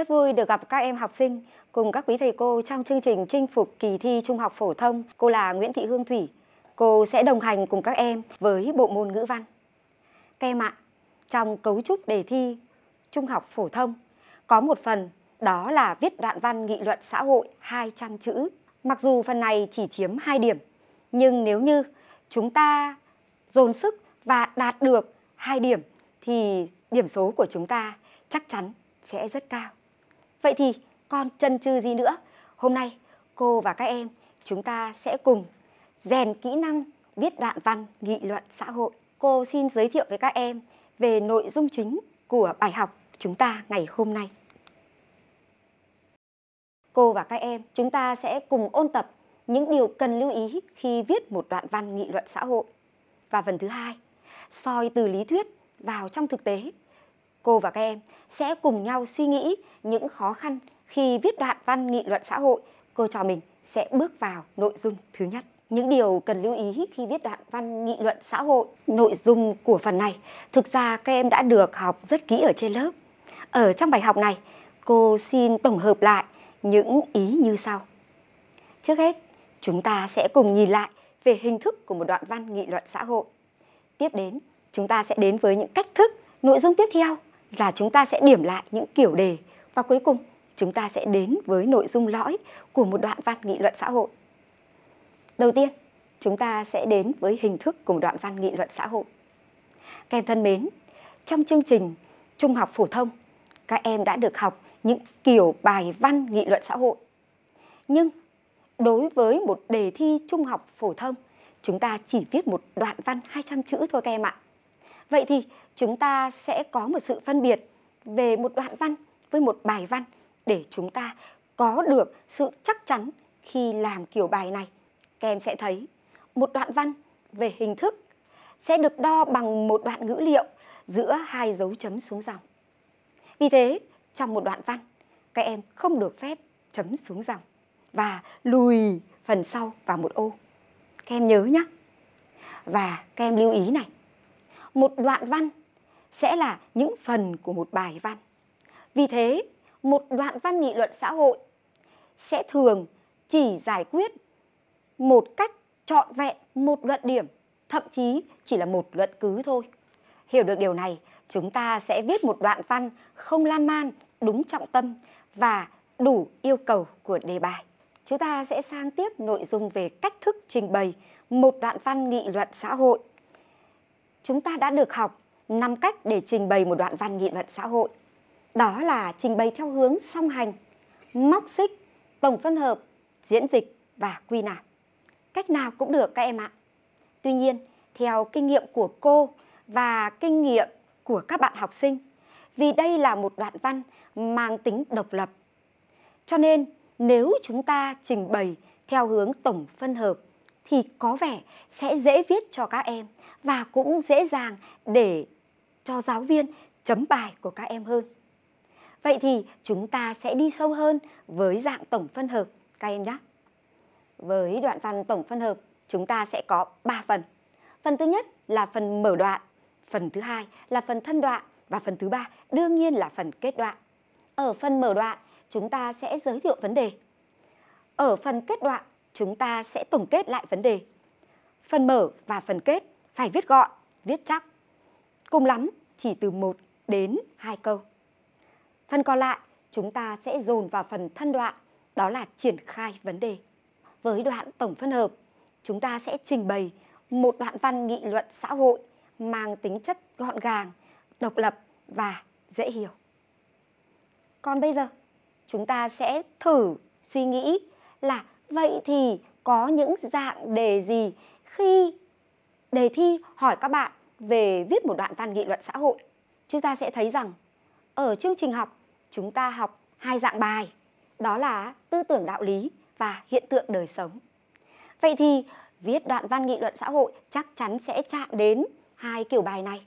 Rất vui được gặp các em học sinh cùng các quý thầy cô trong chương trình chinh phục kỳ thi trung học phổ thông. Cô là Nguyễn Thị Hương Thủy. Cô sẽ đồng hành cùng các em với bộ môn ngữ văn. Các em ạ, trong cấu trúc đề thi trung học phổ thông có một phần đó là viết đoạn văn nghị luận xã hội 200 chữ. Mặc dù phần này chỉ chiếm 2 điểm, nhưng nếu như chúng ta dồn sức và đạt được 2 điểm thì điểm số của chúng ta chắc chắn sẽ rất cao. Vậy thì còn chân chừ gì nữa? Hôm nay cô và các em chúng ta sẽ cùng rèn kỹ năng viết đoạn văn nghị luận xã hội. Cô xin giới thiệu với các em về nội dung chính của bài học chúng ta ngày hôm nay. Cô và các em, chúng ta sẽ cùng ôn tập những điều cần lưu ý khi viết một đoạn văn nghị luận xã hội. Và phần thứ hai, soi từ lý thuyết vào trong thực tế cô và các em sẽ cùng nhau suy nghĩ những khó khăn khi viết đoạn văn nghị luận xã hội. Cô trò mình sẽ bước vào nội dung thứ nhất. Những điều cần lưu ý khi viết đoạn văn nghị luận xã hội, nội dung của phần này thực ra các em đã được học rất kỹ ở trên lớp. Ở trong bài học này, cô xin tổng hợp lại những ý như sau. Trước hết, chúng ta sẽ cùng nhìn lại về hình thức của một đoạn văn nghị luận xã hội. Tiếp đến, chúng ta sẽ đến với những cách thức, nội dung tiếp theo là chúng ta sẽ điểm lại những kiểu đề và cuối cùng chúng ta sẽ đến với nội dung lõi của một đoạn văn nghị luận xã hội. Đầu tiên, chúng ta sẽ đến với hình thức của một đoạn văn nghị luận xã hội. Các em thân mến, trong chương trình trung học phổ thông, các em đã được học những kiểu bài văn nghị luận xã hội. Nhưng đối với một đề thi trung học phổ thông, chúng ta chỉ viết một đoạn văn 200 chữ thôi các em ạ. Vậy thì chúng ta sẽ có một sự phân biệt về một đoạn văn với một bài văn để chúng ta có được sự chắc chắn khi làm kiểu bài này. Các em sẽ thấy một đoạn văn về hình thức sẽ được đo bằng một đoạn ngữ liệu giữa hai dấu chấm xuống dòng. Vì thế, trong một đoạn văn, các em không được phép chấm xuống dòng và lùi phần sau vào một ô. Các em nhớ nhé. Và các em lưu ý này, một đoạn văn sẽ là những phần của một bài văn. Vì thế, một đoạn văn nghị luận xã hội sẽ thường chỉ giải quyết một cách trọn vẹn một luận điểm, thậm chí chỉ là một luận cứ thôi. Hiểu được điều này, chúng ta sẽ viết một đoạn văn không lan man, đúng trọng tâm và đủ yêu cầu của đề bài. Chúng ta sẽ sang tiếp nội dung về cách thức trình bày một đoạn văn nghị luận xã hội chúng ta đã được học 5 cách để trình bày một đoạn văn nghị luận xã hội. Đó là trình bày theo hướng song hành, móc xích, tổng phân hợp, diễn dịch và quy nạp. Cách nào cũng được các em ạ. Tuy nhiên, theo kinh nghiệm của cô và kinh nghiệm của các bạn học sinh, vì đây là một đoạn văn mang tính độc lập. Cho nên, nếu chúng ta trình bày theo hướng tổng phân hợp thì có vẻ sẽ dễ viết cho các em và cũng dễ dàng để cho giáo viên chấm bài của các em hơn. Vậy thì chúng ta sẽ đi sâu hơn với dạng tổng phân hợp các em nhé. Với đoạn văn tổng phân hợp, chúng ta sẽ có 3 phần. Phần thứ nhất là phần mở đoạn, phần thứ hai là phần thân đoạn và phần thứ ba đương nhiên là phần kết đoạn. Ở phần mở đoạn, chúng ta sẽ giới thiệu vấn đề. Ở phần kết đoạn, chúng ta sẽ tổng kết lại vấn đề. Phần mở và phần kết phải viết gọn, viết chắc. Cùng lắm chỉ từ 1 đến 2 câu. Phần còn lại chúng ta sẽ dồn vào phần thân đoạn, đó là triển khai vấn đề. Với đoạn tổng phân hợp, chúng ta sẽ trình bày một đoạn văn nghị luận xã hội mang tính chất gọn gàng, độc lập và dễ hiểu. Còn bây giờ, chúng ta sẽ thử suy nghĩ là Vậy thì có những dạng đề gì khi đề thi hỏi các bạn về viết một đoạn văn nghị luận xã hội? Chúng ta sẽ thấy rằng ở chương trình học chúng ta học hai dạng bài, đó là tư tưởng đạo lý và hiện tượng đời sống. Vậy thì viết đoạn văn nghị luận xã hội chắc chắn sẽ chạm đến hai kiểu bài này.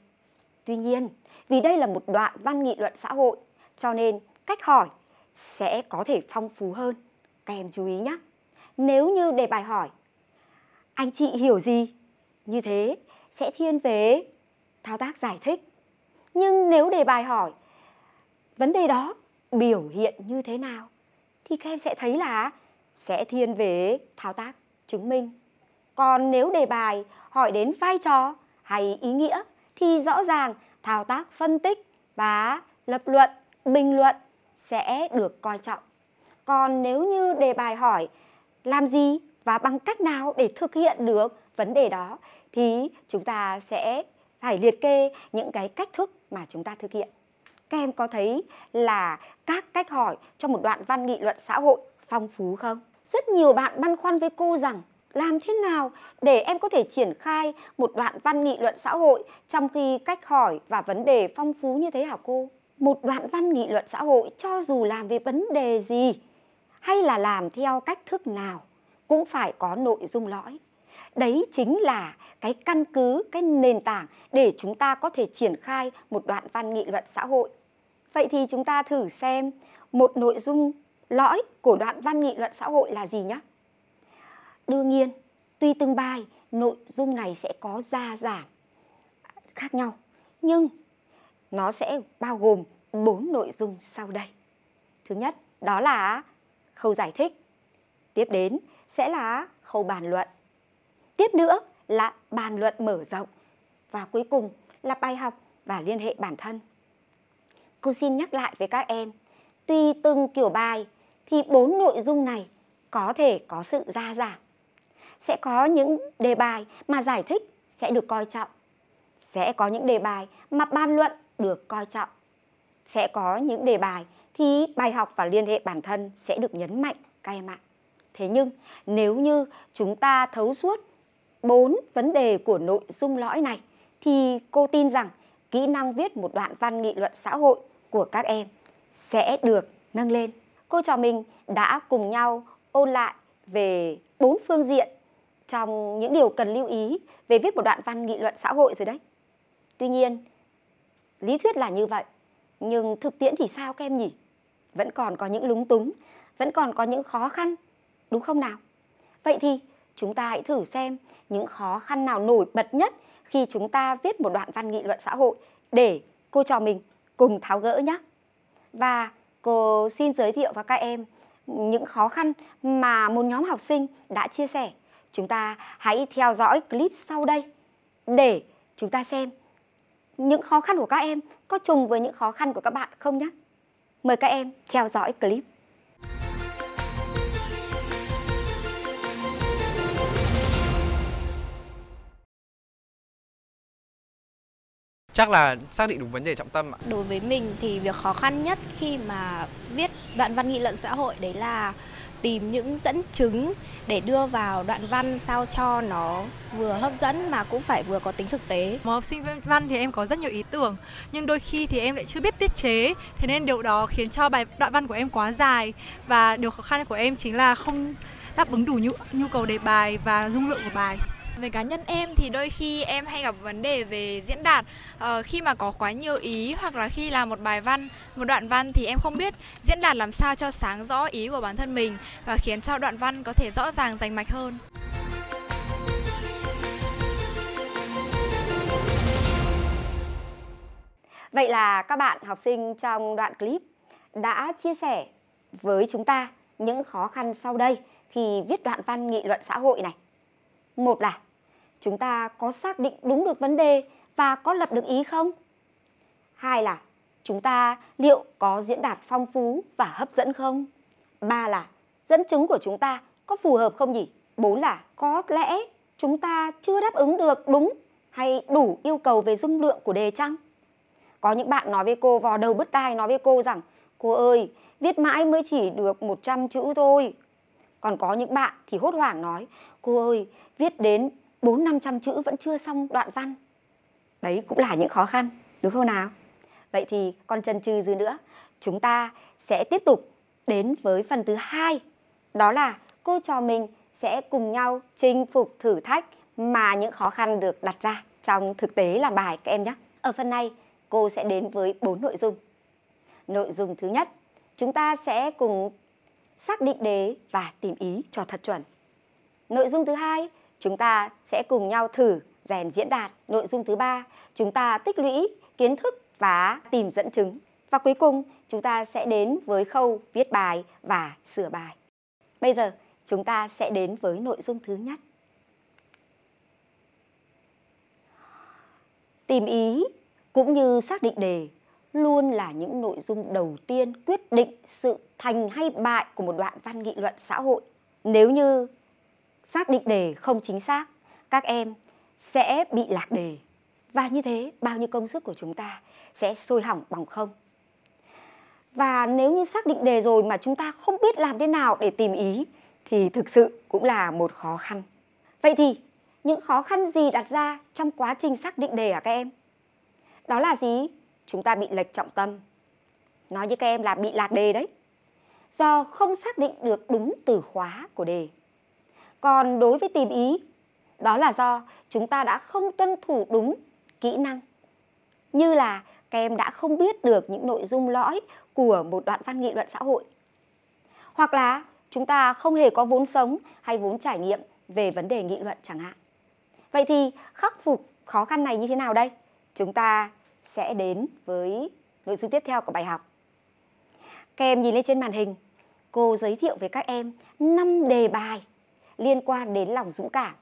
Tuy nhiên, vì đây là một đoạn văn nghị luận xã hội, cho nên cách hỏi sẽ có thể phong phú hơn. Các em chú ý nhé nếu như đề bài hỏi anh chị hiểu gì như thế sẽ thiên về thao tác giải thích nhưng nếu đề bài hỏi vấn đề đó biểu hiện như thế nào thì các em sẽ thấy là sẽ thiên về thao tác chứng minh còn nếu đề bài hỏi đến vai trò hay ý nghĩa thì rõ ràng thao tác phân tích và lập luận bình luận sẽ được coi trọng còn nếu như đề bài hỏi làm gì và bằng cách nào để thực hiện được vấn đề đó thì chúng ta sẽ phải liệt kê những cái cách thức mà chúng ta thực hiện. Các em có thấy là các cách hỏi trong một đoạn văn nghị luận xã hội phong phú không? Rất nhiều bạn băn khoăn với cô rằng làm thế nào để em có thể triển khai một đoạn văn nghị luận xã hội trong khi cách hỏi và vấn đề phong phú như thế hả cô? Một đoạn văn nghị luận xã hội cho dù làm về vấn đề gì hay là làm theo cách thức nào cũng phải có nội dung lõi đấy chính là cái căn cứ cái nền tảng để chúng ta có thể triển khai một đoạn văn nghị luận xã hội vậy thì chúng ta thử xem một nội dung lõi của đoạn văn nghị luận xã hội là gì nhé đương nhiên tuy từng bài nội dung này sẽ có gia giảm khác nhau nhưng nó sẽ bao gồm bốn nội dung sau đây thứ nhất đó là khâu giải thích. Tiếp đến sẽ là khâu bàn luận. Tiếp nữa là bàn luận mở rộng. Và cuối cùng là bài học và liên hệ bản thân. Cô xin nhắc lại với các em, tùy từng kiểu bài thì bốn nội dung này có thể có sự gia giảm. Sẽ có những đề bài mà giải thích sẽ được coi trọng. Sẽ có những đề bài mà bàn luận được coi trọng. Sẽ có những đề bài thì bài học và liên hệ bản thân sẽ được nhấn mạnh các em ạ. Thế nhưng nếu như chúng ta thấu suốt bốn vấn đề của nội dung lõi này thì cô tin rằng kỹ năng viết một đoạn văn nghị luận xã hội của các em sẽ được nâng lên. Cô trò mình đã cùng nhau ôn lại về bốn phương diện trong những điều cần lưu ý về viết một đoạn văn nghị luận xã hội rồi đấy. Tuy nhiên, lý thuyết là như vậy, nhưng thực tiễn thì sao các em nhỉ? vẫn còn có những lúng túng, vẫn còn có những khó khăn, đúng không nào? Vậy thì chúng ta hãy thử xem những khó khăn nào nổi bật nhất khi chúng ta viết một đoạn văn nghị luận xã hội để cô trò mình cùng tháo gỡ nhé. Và cô xin giới thiệu với các em những khó khăn mà một nhóm học sinh đã chia sẻ. Chúng ta hãy theo dõi clip sau đây để chúng ta xem những khó khăn của các em có trùng với những khó khăn của các bạn không nhé. Mời các em theo dõi clip. Chắc là xác định đúng vấn đề trọng tâm ạ. Đối với mình thì việc khó khăn nhất khi mà viết đoạn văn nghị luận xã hội đấy là tìm những dẫn chứng để đưa vào đoạn văn sao cho nó vừa hấp dẫn mà cũng phải vừa có tính thực tế. Một học sinh văn thì em có rất nhiều ý tưởng, nhưng đôi khi thì em lại chưa biết tiết chế, thế nên điều đó khiến cho bài đoạn văn của em quá dài và điều khó khăn của em chính là không đáp ứng đủ nhu, nhu cầu đề bài và dung lượng của bài. Về cá nhân em thì đôi khi em hay gặp vấn đề về diễn đạt ờ, Khi mà có quá nhiều ý hoặc là khi làm một bài văn, một đoạn văn thì em không biết diễn đạt làm sao cho sáng rõ ý của bản thân mình Và khiến cho đoạn văn có thể rõ ràng rành mạch hơn Vậy là các bạn học sinh trong đoạn clip đã chia sẻ với chúng ta những khó khăn sau đây khi viết đoạn văn nghị luận xã hội này. Một là chúng ta có xác định đúng được vấn đề và có lập được ý không? Hai là chúng ta liệu có diễn đạt phong phú và hấp dẫn không? Ba là dẫn chứng của chúng ta có phù hợp không nhỉ? Bốn là có lẽ chúng ta chưa đáp ứng được đúng hay đủ yêu cầu về dung lượng của đề chăng? Có những bạn nói với cô vò đầu bứt tai nói với cô rằng Cô ơi, viết mãi mới chỉ được 100 chữ thôi. Còn có những bạn thì hốt hoảng nói cô ơi viết đến bốn năm trăm chữ vẫn chưa xong đoạn văn đấy cũng là những khó khăn đúng không nào vậy thì còn chần chừ gì nữa chúng ta sẽ tiếp tục đến với phần thứ hai đó là cô trò mình sẽ cùng nhau chinh phục thử thách mà những khó khăn được đặt ra trong thực tế làm bài các em nhé ở phần này cô sẽ đến với bốn nội dung nội dung thứ nhất chúng ta sẽ cùng xác định đề và tìm ý cho thật chuẩn Nội dung thứ hai, chúng ta sẽ cùng nhau thử rèn diễn đạt. Nội dung thứ ba, chúng ta tích lũy kiến thức và tìm dẫn chứng. Và cuối cùng, chúng ta sẽ đến với khâu viết bài và sửa bài. Bây giờ, chúng ta sẽ đến với nội dung thứ nhất. Tìm ý cũng như xác định đề luôn là những nội dung đầu tiên quyết định sự thành hay bại của một đoạn văn nghị luận xã hội. Nếu như xác định đề không chính xác các em sẽ bị lạc đề và như thế bao nhiêu công sức của chúng ta sẽ sôi hỏng bằng không và nếu như xác định đề rồi mà chúng ta không biết làm thế nào để tìm ý thì thực sự cũng là một khó khăn vậy thì những khó khăn gì đặt ra trong quá trình xác định đề à các em đó là gì chúng ta bị lệch trọng tâm nói như các em là bị lạc đề đấy do không xác định được đúng từ khóa của đề còn đối với tìm ý, đó là do chúng ta đã không tuân thủ đúng kỹ năng. Như là các em đã không biết được những nội dung lõi của một đoạn văn nghị luận xã hội. Hoặc là chúng ta không hề có vốn sống hay vốn trải nghiệm về vấn đề nghị luận chẳng hạn. Vậy thì khắc phục khó khăn này như thế nào đây? Chúng ta sẽ đến với nội dung tiếp theo của bài học. Các em nhìn lên trên màn hình, cô giới thiệu với các em 5 đề bài liên quan đến lòng dũng cảm.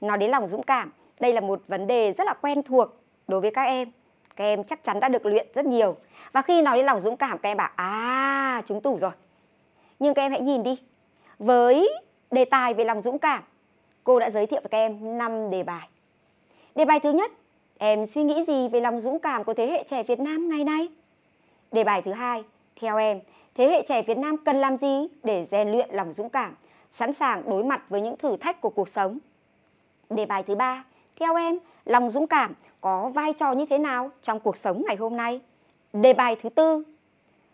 Nói đến lòng dũng cảm, đây là một vấn đề rất là quen thuộc đối với các em. Các em chắc chắn đã được luyện rất nhiều. Và khi nói đến lòng dũng cảm, các em bảo, à, chúng tủ rồi. Nhưng các em hãy nhìn đi. Với đề tài về lòng dũng cảm, cô đã giới thiệu với các em 5 đề bài. Đề bài thứ nhất, em suy nghĩ gì về lòng dũng cảm của thế hệ trẻ Việt Nam ngày nay? Đề bài thứ hai, theo em, thế hệ trẻ Việt Nam cần làm gì để rèn luyện lòng dũng cảm sẵn sàng đối mặt với những thử thách của cuộc sống. Đề bài thứ ba, theo em, lòng dũng cảm có vai trò như thế nào trong cuộc sống ngày hôm nay? Đề bài thứ tư,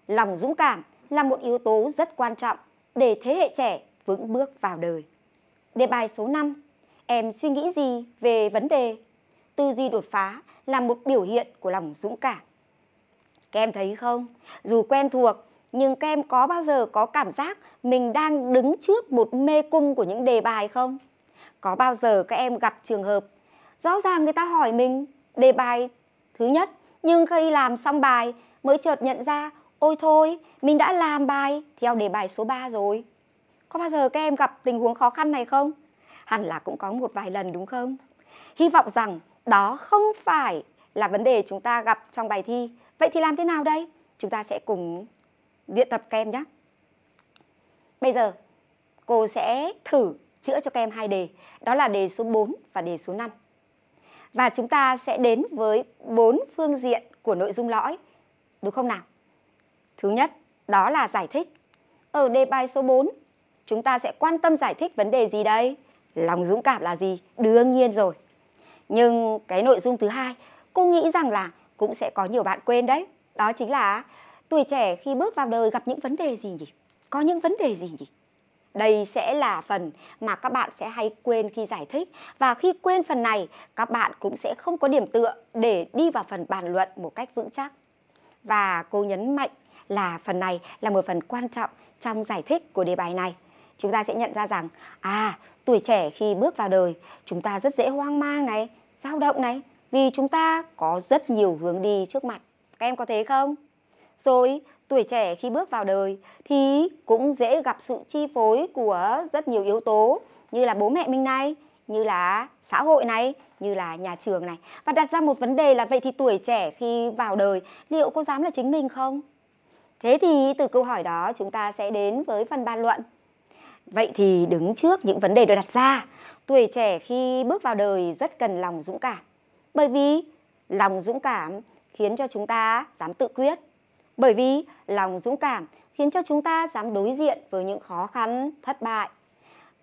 lòng dũng cảm là một yếu tố rất quan trọng để thế hệ trẻ vững bước vào đời. Đề bài số 5, em suy nghĩ gì về vấn đề? Tư duy đột phá là một biểu hiện của lòng dũng cảm. Các em thấy không? Dù quen thuộc nhưng các em có bao giờ có cảm giác mình đang đứng trước một mê cung của những đề bài không? Có bao giờ các em gặp trường hợp rõ ràng người ta hỏi mình đề bài thứ nhất nhưng khi làm xong bài mới chợt nhận ra ôi thôi mình đã làm bài theo đề bài số 3 rồi. Có bao giờ các em gặp tình huống khó khăn này không? Hẳn là cũng có một vài lần đúng không? Hy vọng rằng đó không phải là vấn đề chúng ta gặp trong bài thi. Vậy thì làm thế nào đây? Chúng ta sẽ cùng luyện tập kem nhé. Bây giờ cô sẽ thử chữa cho kem hai đề, đó là đề số 4 và đề số 5. Và chúng ta sẽ đến với bốn phương diện của nội dung lõi, đúng không nào? Thứ nhất, đó là giải thích. Ở đề bài số 4, chúng ta sẽ quan tâm giải thích vấn đề gì đây? Lòng dũng cảm là gì? Đương nhiên rồi. Nhưng cái nội dung thứ hai, cô nghĩ rằng là cũng sẽ có nhiều bạn quên đấy. Đó chính là tuổi trẻ khi bước vào đời gặp những vấn đề gì nhỉ? Có những vấn đề gì nhỉ? Đây sẽ là phần mà các bạn sẽ hay quên khi giải thích và khi quên phần này, các bạn cũng sẽ không có điểm tựa để đi vào phần bàn luận một cách vững chắc. Và cô nhấn mạnh là phần này là một phần quan trọng trong giải thích của đề bài này. Chúng ta sẽ nhận ra rằng à, tuổi trẻ khi bước vào đời, chúng ta rất dễ hoang mang này, dao động này vì chúng ta có rất nhiều hướng đi trước mặt. Các em có thế không? Rồi tuổi trẻ khi bước vào đời thì cũng dễ gặp sự chi phối của rất nhiều yếu tố như là bố mẹ mình này, như là xã hội này, như là nhà trường này. Và đặt ra một vấn đề là vậy thì tuổi trẻ khi vào đời liệu có dám là chính mình không? Thế thì từ câu hỏi đó chúng ta sẽ đến với phần bàn luận. Vậy thì đứng trước những vấn đề được đặt ra, tuổi trẻ khi bước vào đời rất cần lòng dũng cảm. Bởi vì lòng dũng cảm khiến cho chúng ta dám tự quyết, bởi vì lòng dũng cảm khiến cho chúng ta dám đối diện với những khó khăn, thất bại.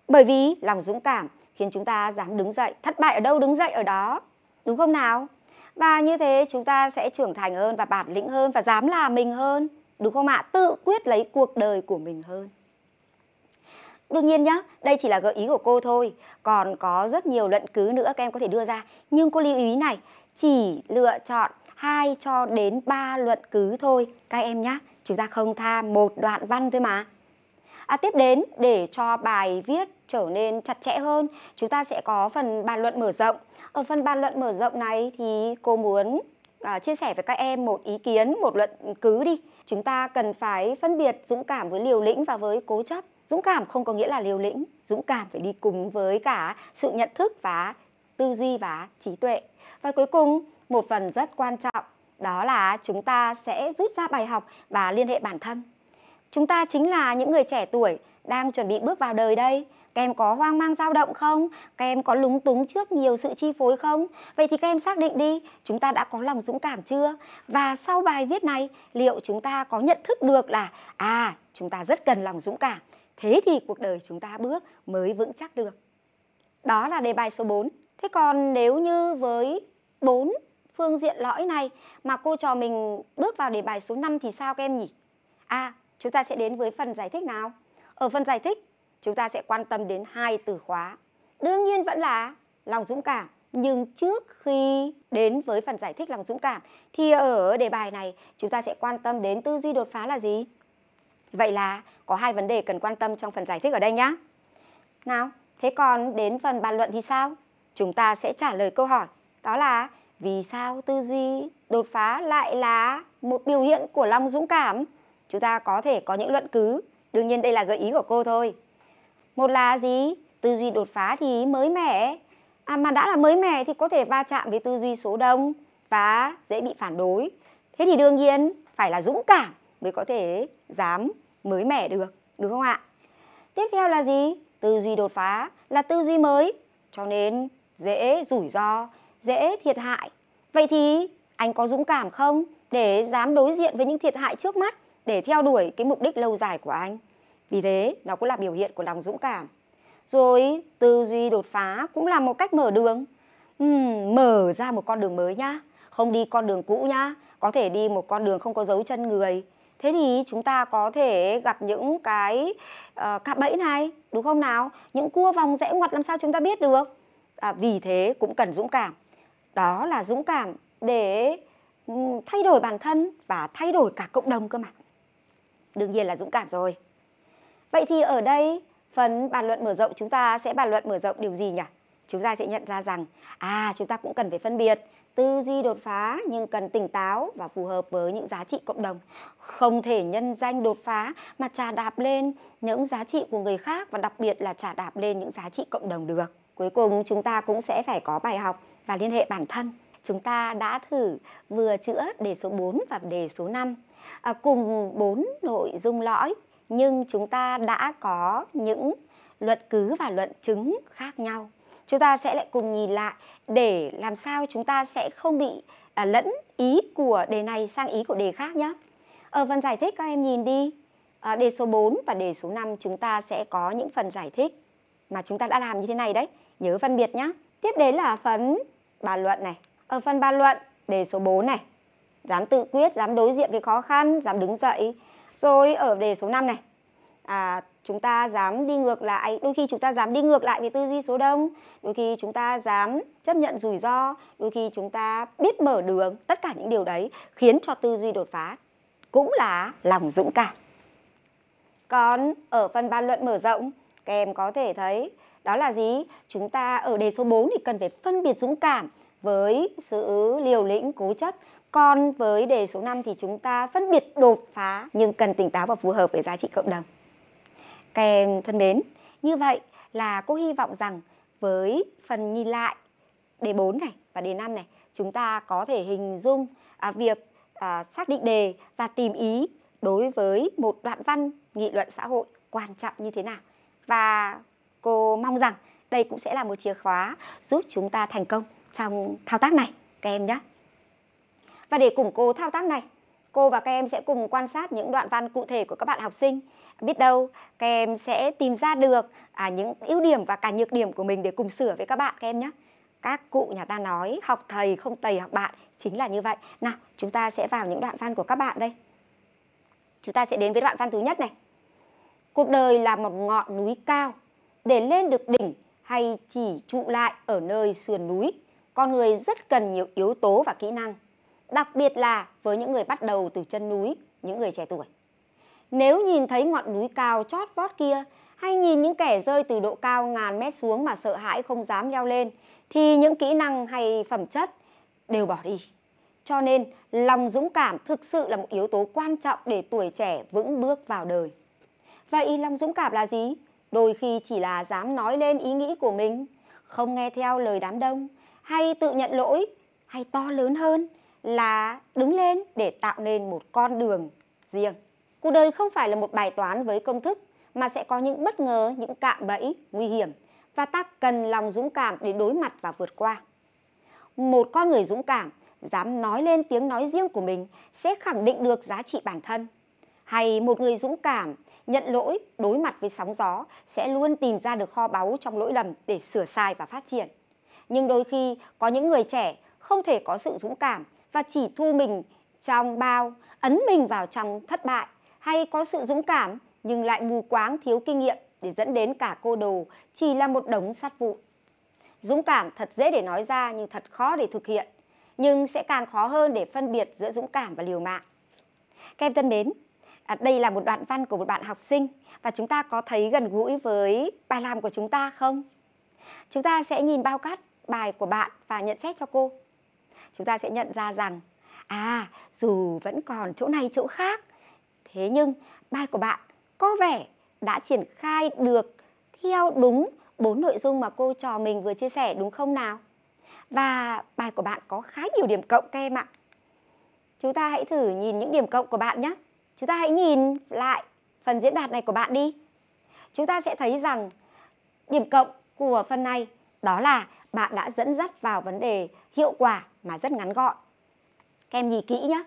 Bởi vì lòng dũng cảm khiến chúng ta dám đứng dậy, thất bại ở đâu đứng dậy ở đó. Đúng không nào? Và như thế chúng ta sẽ trưởng thành hơn và bản lĩnh hơn và dám là mình hơn. Đúng không ạ? Tự quyết lấy cuộc đời của mình hơn. Đương nhiên nhá, đây chỉ là gợi ý của cô thôi, còn có rất nhiều luận cứ nữa các em có thể đưa ra. Nhưng cô lưu ý này, chỉ lựa chọn 2 cho đến 3 luận cứ thôi các em nhé. Chúng ta không tha một đoạn văn thôi mà. À, tiếp đến, để cho bài viết trở nên chặt chẽ hơn, chúng ta sẽ có phần bàn luận mở rộng. Ở phần bàn luận mở rộng này thì cô muốn à, chia sẻ với các em một ý kiến, một luận cứ đi. Chúng ta cần phải phân biệt dũng cảm với liều lĩnh và với cố chấp. Dũng cảm không có nghĩa là liều lĩnh, dũng cảm phải đi cùng với cả sự nhận thức và tư duy và trí tuệ. Và cuối cùng, một phần rất quan trọng đó là chúng ta sẽ rút ra bài học và liên hệ bản thân. Chúng ta chính là những người trẻ tuổi đang chuẩn bị bước vào đời đây. Các em có hoang mang dao động không? Các em có lúng túng trước nhiều sự chi phối không? Vậy thì các em xác định đi, chúng ta đã có lòng dũng cảm chưa? Và sau bài viết này, liệu chúng ta có nhận thức được là à, chúng ta rất cần lòng dũng cảm. Thế thì cuộc đời chúng ta bước mới vững chắc được. Đó là đề bài số 4. Thế còn nếu như với 4 phương diện lõi này mà cô trò mình bước vào đề bài số 5 thì sao các em nhỉ? À, chúng ta sẽ đến với phần giải thích nào? Ở phần giải thích, chúng ta sẽ quan tâm đến hai từ khóa. Đương nhiên vẫn là lòng dũng cảm. Nhưng trước khi đến với phần giải thích lòng dũng cảm thì ở đề bài này chúng ta sẽ quan tâm đến tư duy đột phá là gì? Vậy là có hai vấn đề cần quan tâm trong phần giải thích ở đây nhé. Nào, thế còn đến phần bàn luận thì sao? Chúng ta sẽ trả lời câu hỏi đó là vì sao tư duy đột phá lại là một biểu hiện của lòng dũng cảm chúng ta có thể có những luận cứ đương nhiên đây là gợi ý của cô thôi một là gì tư duy đột phá thì mới mẻ à, mà đã là mới mẻ thì có thể va chạm với tư duy số đông và dễ bị phản đối thế thì đương nhiên phải là dũng cảm mới có thể dám mới mẻ được đúng không ạ tiếp theo là gì tư duy đột phá là tư duy mới cho nên dễ rủi ro dễ thiệt hại. Vậy thì anh có dũng cảm không để dám đối diện với những thiệt hại trước mắt để theo đuổi cái mục đích lâu dài của anh. Vì thế, nó cũng là biểu hiện của lòng dũng cảm. Rồi tư duy đột phá cũng là một cách mở đường. Uhm, mở ra một con đường mới nhá, không đi con đường cũ nhá, có thể đi một con đường không có dấu chân người. Thế thì chúng ta có thể gặp những cái uh, cạm bẫy này, đúng không nào? Những cua vòng rẽ ngoặt làm sao chúng ta biết được? À, vì thế cũng cần dũng cảm đó là dũng cảm để ừ, thay đổi bản thân và thay đổi cả cộng đồng cơ mà đương nhiên là dũng cảm rồi vậy thì ở đây phần bàn luận mở rộng chúng ta sẽ bàn luận mở rộng điều gì nhỉ chúng ta sẽ nhận ra rằng à chúng ta cũng cần phải phân biệt tư duy đột phá nhưng cần tỉnh táo và phù hợp với những giá trị cộng đồng không thể nhân danh đột phá mà trà đạp lên những giá trị của người khác và đặc biệt là trà đạp lên những giá trị cộng đồng được cuối cùng chúng ta cũng sẽ phải có bài học và liên hệ bản thân. Chúng ta đã thử vừa chữa đề số 4 và đề số 5 à, cùng bốn nội dung lõi nhưng chúng ta đã có những luận cứ và luận chứng khác nhau. Chúng ta sẽ lại cùng nhìn lại để làm sao chúng ta sẽ không bị à, lẫn ý của đề này sang ý của đề khác nhé. Ở ờ, phần giải thích các em nhìn đi. À, đề số 4 và đề số 5 chúng ta sẽ có những phần giải thích mà chúng ta đã làm như thế này đấy. Nhớ phân biệt nhé. Tiếp đến là phần bàn luận này. Ở phần bàn luận, đề số 4 này, dám tự quyết, dám đối diện với khó khăn, dám đứng dậy. Rồi ở đề số 5 này, à, chúng ta dám đi ngược lại, đôi khi chúng ta dám đi ngược lại với tư duy số đông, đôi khi chúng ta dám chấp nhận rủi ro, đôi khi chúng ta biết mở đường. Tất cả những điều đấy khiến cho tư duy đột phá cũng là lòng dũng cảm. Còn ở phần bàn luận mở rộng, các em có thể thấy đó là gì chúng ta ở đề số 4 thì cần phải phân biệt dũng cảm với sự liều lĩnh cố chấp còn với đề số 5 thì chúng ta phân biệt đột phá nhưng cần tỉnh táo và phù hợp với giá trị cộng đồng Kèm thân mến như vậy là cô hy vọng rằng với phần nhìn lại đề 4 này và đề 5 này chúng ta có thể hình dung à, việc à, xác định đề và tìm ý đối với một đoạn văn nghị luận xã hội quan trọng như thế nào và cô mong rằng đây cũng sẽ là một chìa khóa giúp chúng ta thành công trong thao tác này các em nhé. Và để củng cố thao tác này, cô và các em sẽ cùng quan sát những đoạn văn cụ thể của các bạn học sinh. Biết đâu các em sẽ tìm ra được à, những ưu điểm và cả nhược điểm của mình để cùng sửa với các bạn các em nhé. Các cụ nhà ta nói học thầy không tầy học bạn chính là như vậy. Nào, chúng ta sẽ vào những đoạn văn của các bạn đây. Chúng ta sẽ đến với đoạn văn thứ nhất này. Cuộc đời là một ngọn núi cao để lên được đỉnh hay chỉ trụ lại ở nơi sườn núi, con người rất cần nhiều yếu tố và kỹ năng, đặc biệt là với những người bắt đầu từ chân núi, những người trẻ tuổi. Nếu nhìn thấy ngọn núi cao chót vót kia hay nhìn những kẻ rơi từ độ cao ngàn mét xuống mà sợ hãi không dám leo lên thì những kỹ năng hay phẩm chất đều bỏ đi. Cho nên, lòng dũng cảm thực sự là một yếu tố quan trọng để tuổi trẻ vững bước vào đời. Vậy lòng dũng cảm là gì? đôi khi chỉ là dám nói lên ý nghĩ của mình, không nghe theo lời đám đông, hay tự nhận lỗi, hay to lớn hơn là đứng lên để tạo nên một con đường riêng. Cuộc đời không phải là một bài toán với công thức, mà sẽ có những bất ngờ, những cạm bẫy, nguy hiểm, và ta cần lòng dũng cảm để đối mặt và vượt qua. Một con người dũng cảm dám nói lên tiếng nói riêng của mình sẽ khẳng định được giá trị bản thân. Hay một người dũng cảm nhận lỗi, đối mặt với sóng gió sẽ luôn tìm ra được kho báu trong lỗi lầm để sửa sai và phát triển. Nhưng đôi khi có những người trẻ không thể có sự dũng cảm và chỉ thu mình trong bao, ấn mình vào trong thất bại hay có sự dũng cảm nhưng lại mù quáng thiếu kinh nghiệm để dẫn đến cả cô đồ chỉ là một đống sát vụ Dũng cảm thật dễ để nói ra nhưng thật khó để thực hiện, nhưng sẽ càng khó hơn để phân biệt giữa dũng cảm và liều mạng. Các em thân mến, À, đây là một đoạn văn của một bạn học sinh và chúng ta có thấy gần gũi với bài làm của chúng ta không? Chúng ta sẽ nhìn bao cát bài của bạn và nhận xét cho cô. Chúng ta sẽ nhận ra rằng à dù vẫn còn chỗ này chỗ khác thế nhưng bài của bạn có vẻ đã triển khai được theo đúng bốn nội dung mà cô trò mình vừa chia sẻ đúng không nào? Và bài của bạn có khá nhiều điểm cộng các em ạ. Chúng ta hãy thử nhìn những điểm cộng của bạn nhé chúng ta hãy nhìn lại phần diễn đạt này của bạn đi chúng ta sẽ thấy rằng điểm cộng của phần này đó là bạn đã dẫn dắt vào vấn đề hiệu quả mà rất ngắn gọn các em nhìn kỹ nhé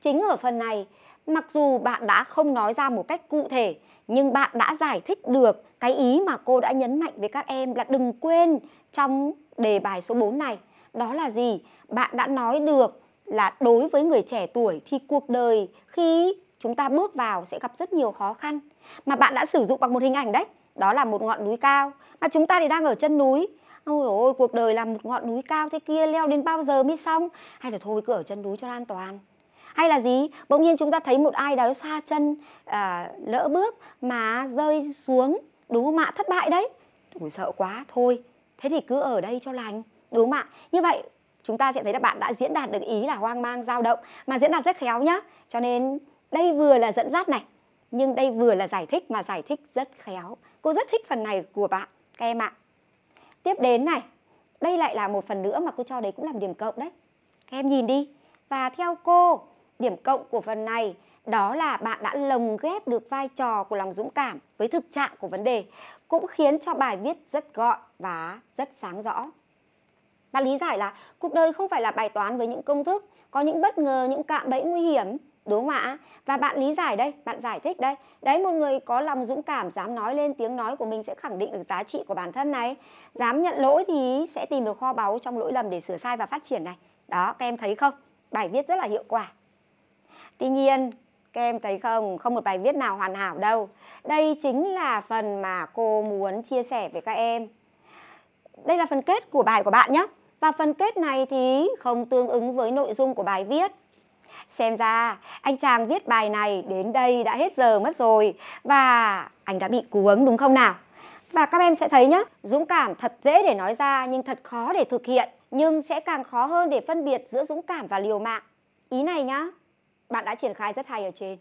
chính ở phần này mặc dù bạn đã không nói ra một cách cụ thể nhưng bạn đã giải thích được cái ý mà cô đã nhấn mạnh với các em là đừng quên trong đề bài số 4 này đó là gì bạn đã nói được là đối với người trẻ tuổi thì cuộc đời khi chúng ta bước vào sẽ gặp rất nhiều khó khăn mà bạn đã sử dụng bằng một hình ảnh đấy đó là một ngọn núi cao mà chúng ta thì đang ở chân núi ôi ôi cuộc đời là một ngọn núi cao thế kia leo đến bao giờ mới xong hay là thôi cứ ở chân núi cho an toàn hay là gì bỗng nhiên chúng ta thấy một ai đó xa chân à, lỡ bước mà rơi xuống đúng không ạ thất bại đấy ôi sợ quá thôi thế thì cứ ở đây cho lành đúng không ạ như vậy chúng ta sẽ thấy là bạn đã diễn đạt được ý là hoang mang dao động mà diễn đạt rất khéo nhá cho nên đây vừa là dẫn dắt này nhưng đây vừa là giải thích mà giải thích rất khéo cô rất thích phần này của bạn các em ạ tiếp đến này đây lại là một phần nữa mà cô cho đấy cũng làm điểm cộng đấy các em nhìn đi và theo cô điểm cộng của phần này đó là bạn đã lồng ghép được vai trò của lòng dũng cảm với thực trạng của vấn đề cũng khiến cho bài viết rất gọn và rất sáng rõ bạn lý giải là cuộc đời không phải là bài toán với những công thức có những bất ngờ những cạm bẫy nguy hiểm đúng không ạ và bạn lý giải đây bạn giải thích đây đấy một người có lòng dũng cảm dám nói lên tiếng nói của mình sẽ khẳng định được giá trị của bản thân này dám nhận lỗi thì sẽ tìm được kho báu trong lỗi lầm để sửa sai và phát triển này đó các em thấy không bài viết rất là hiệu quả tuy nhiên các em thấy không không một bài viết nào hoàn hảo đâu đây chính là phần mà cô muốn chia sẻ với các em đây là phần kết của bài của bạn nhé và phần kết này thì không tương ứng với nội dung của bài viết Xem ra anh chàng viết bài này đến đây đã hết giờ mất rồi và anh đã bị cuống đúng không nào? Và các em sẽ thấy nhá, dũng cảm thật dễ để nói ra nhưng thật khó để thực hiện, nhưng sẽ càng khó hơn để phân biệt giữa dũng cảm và liều mạng. Ý này nhá, bạn đã triển khai rất hay ở trên.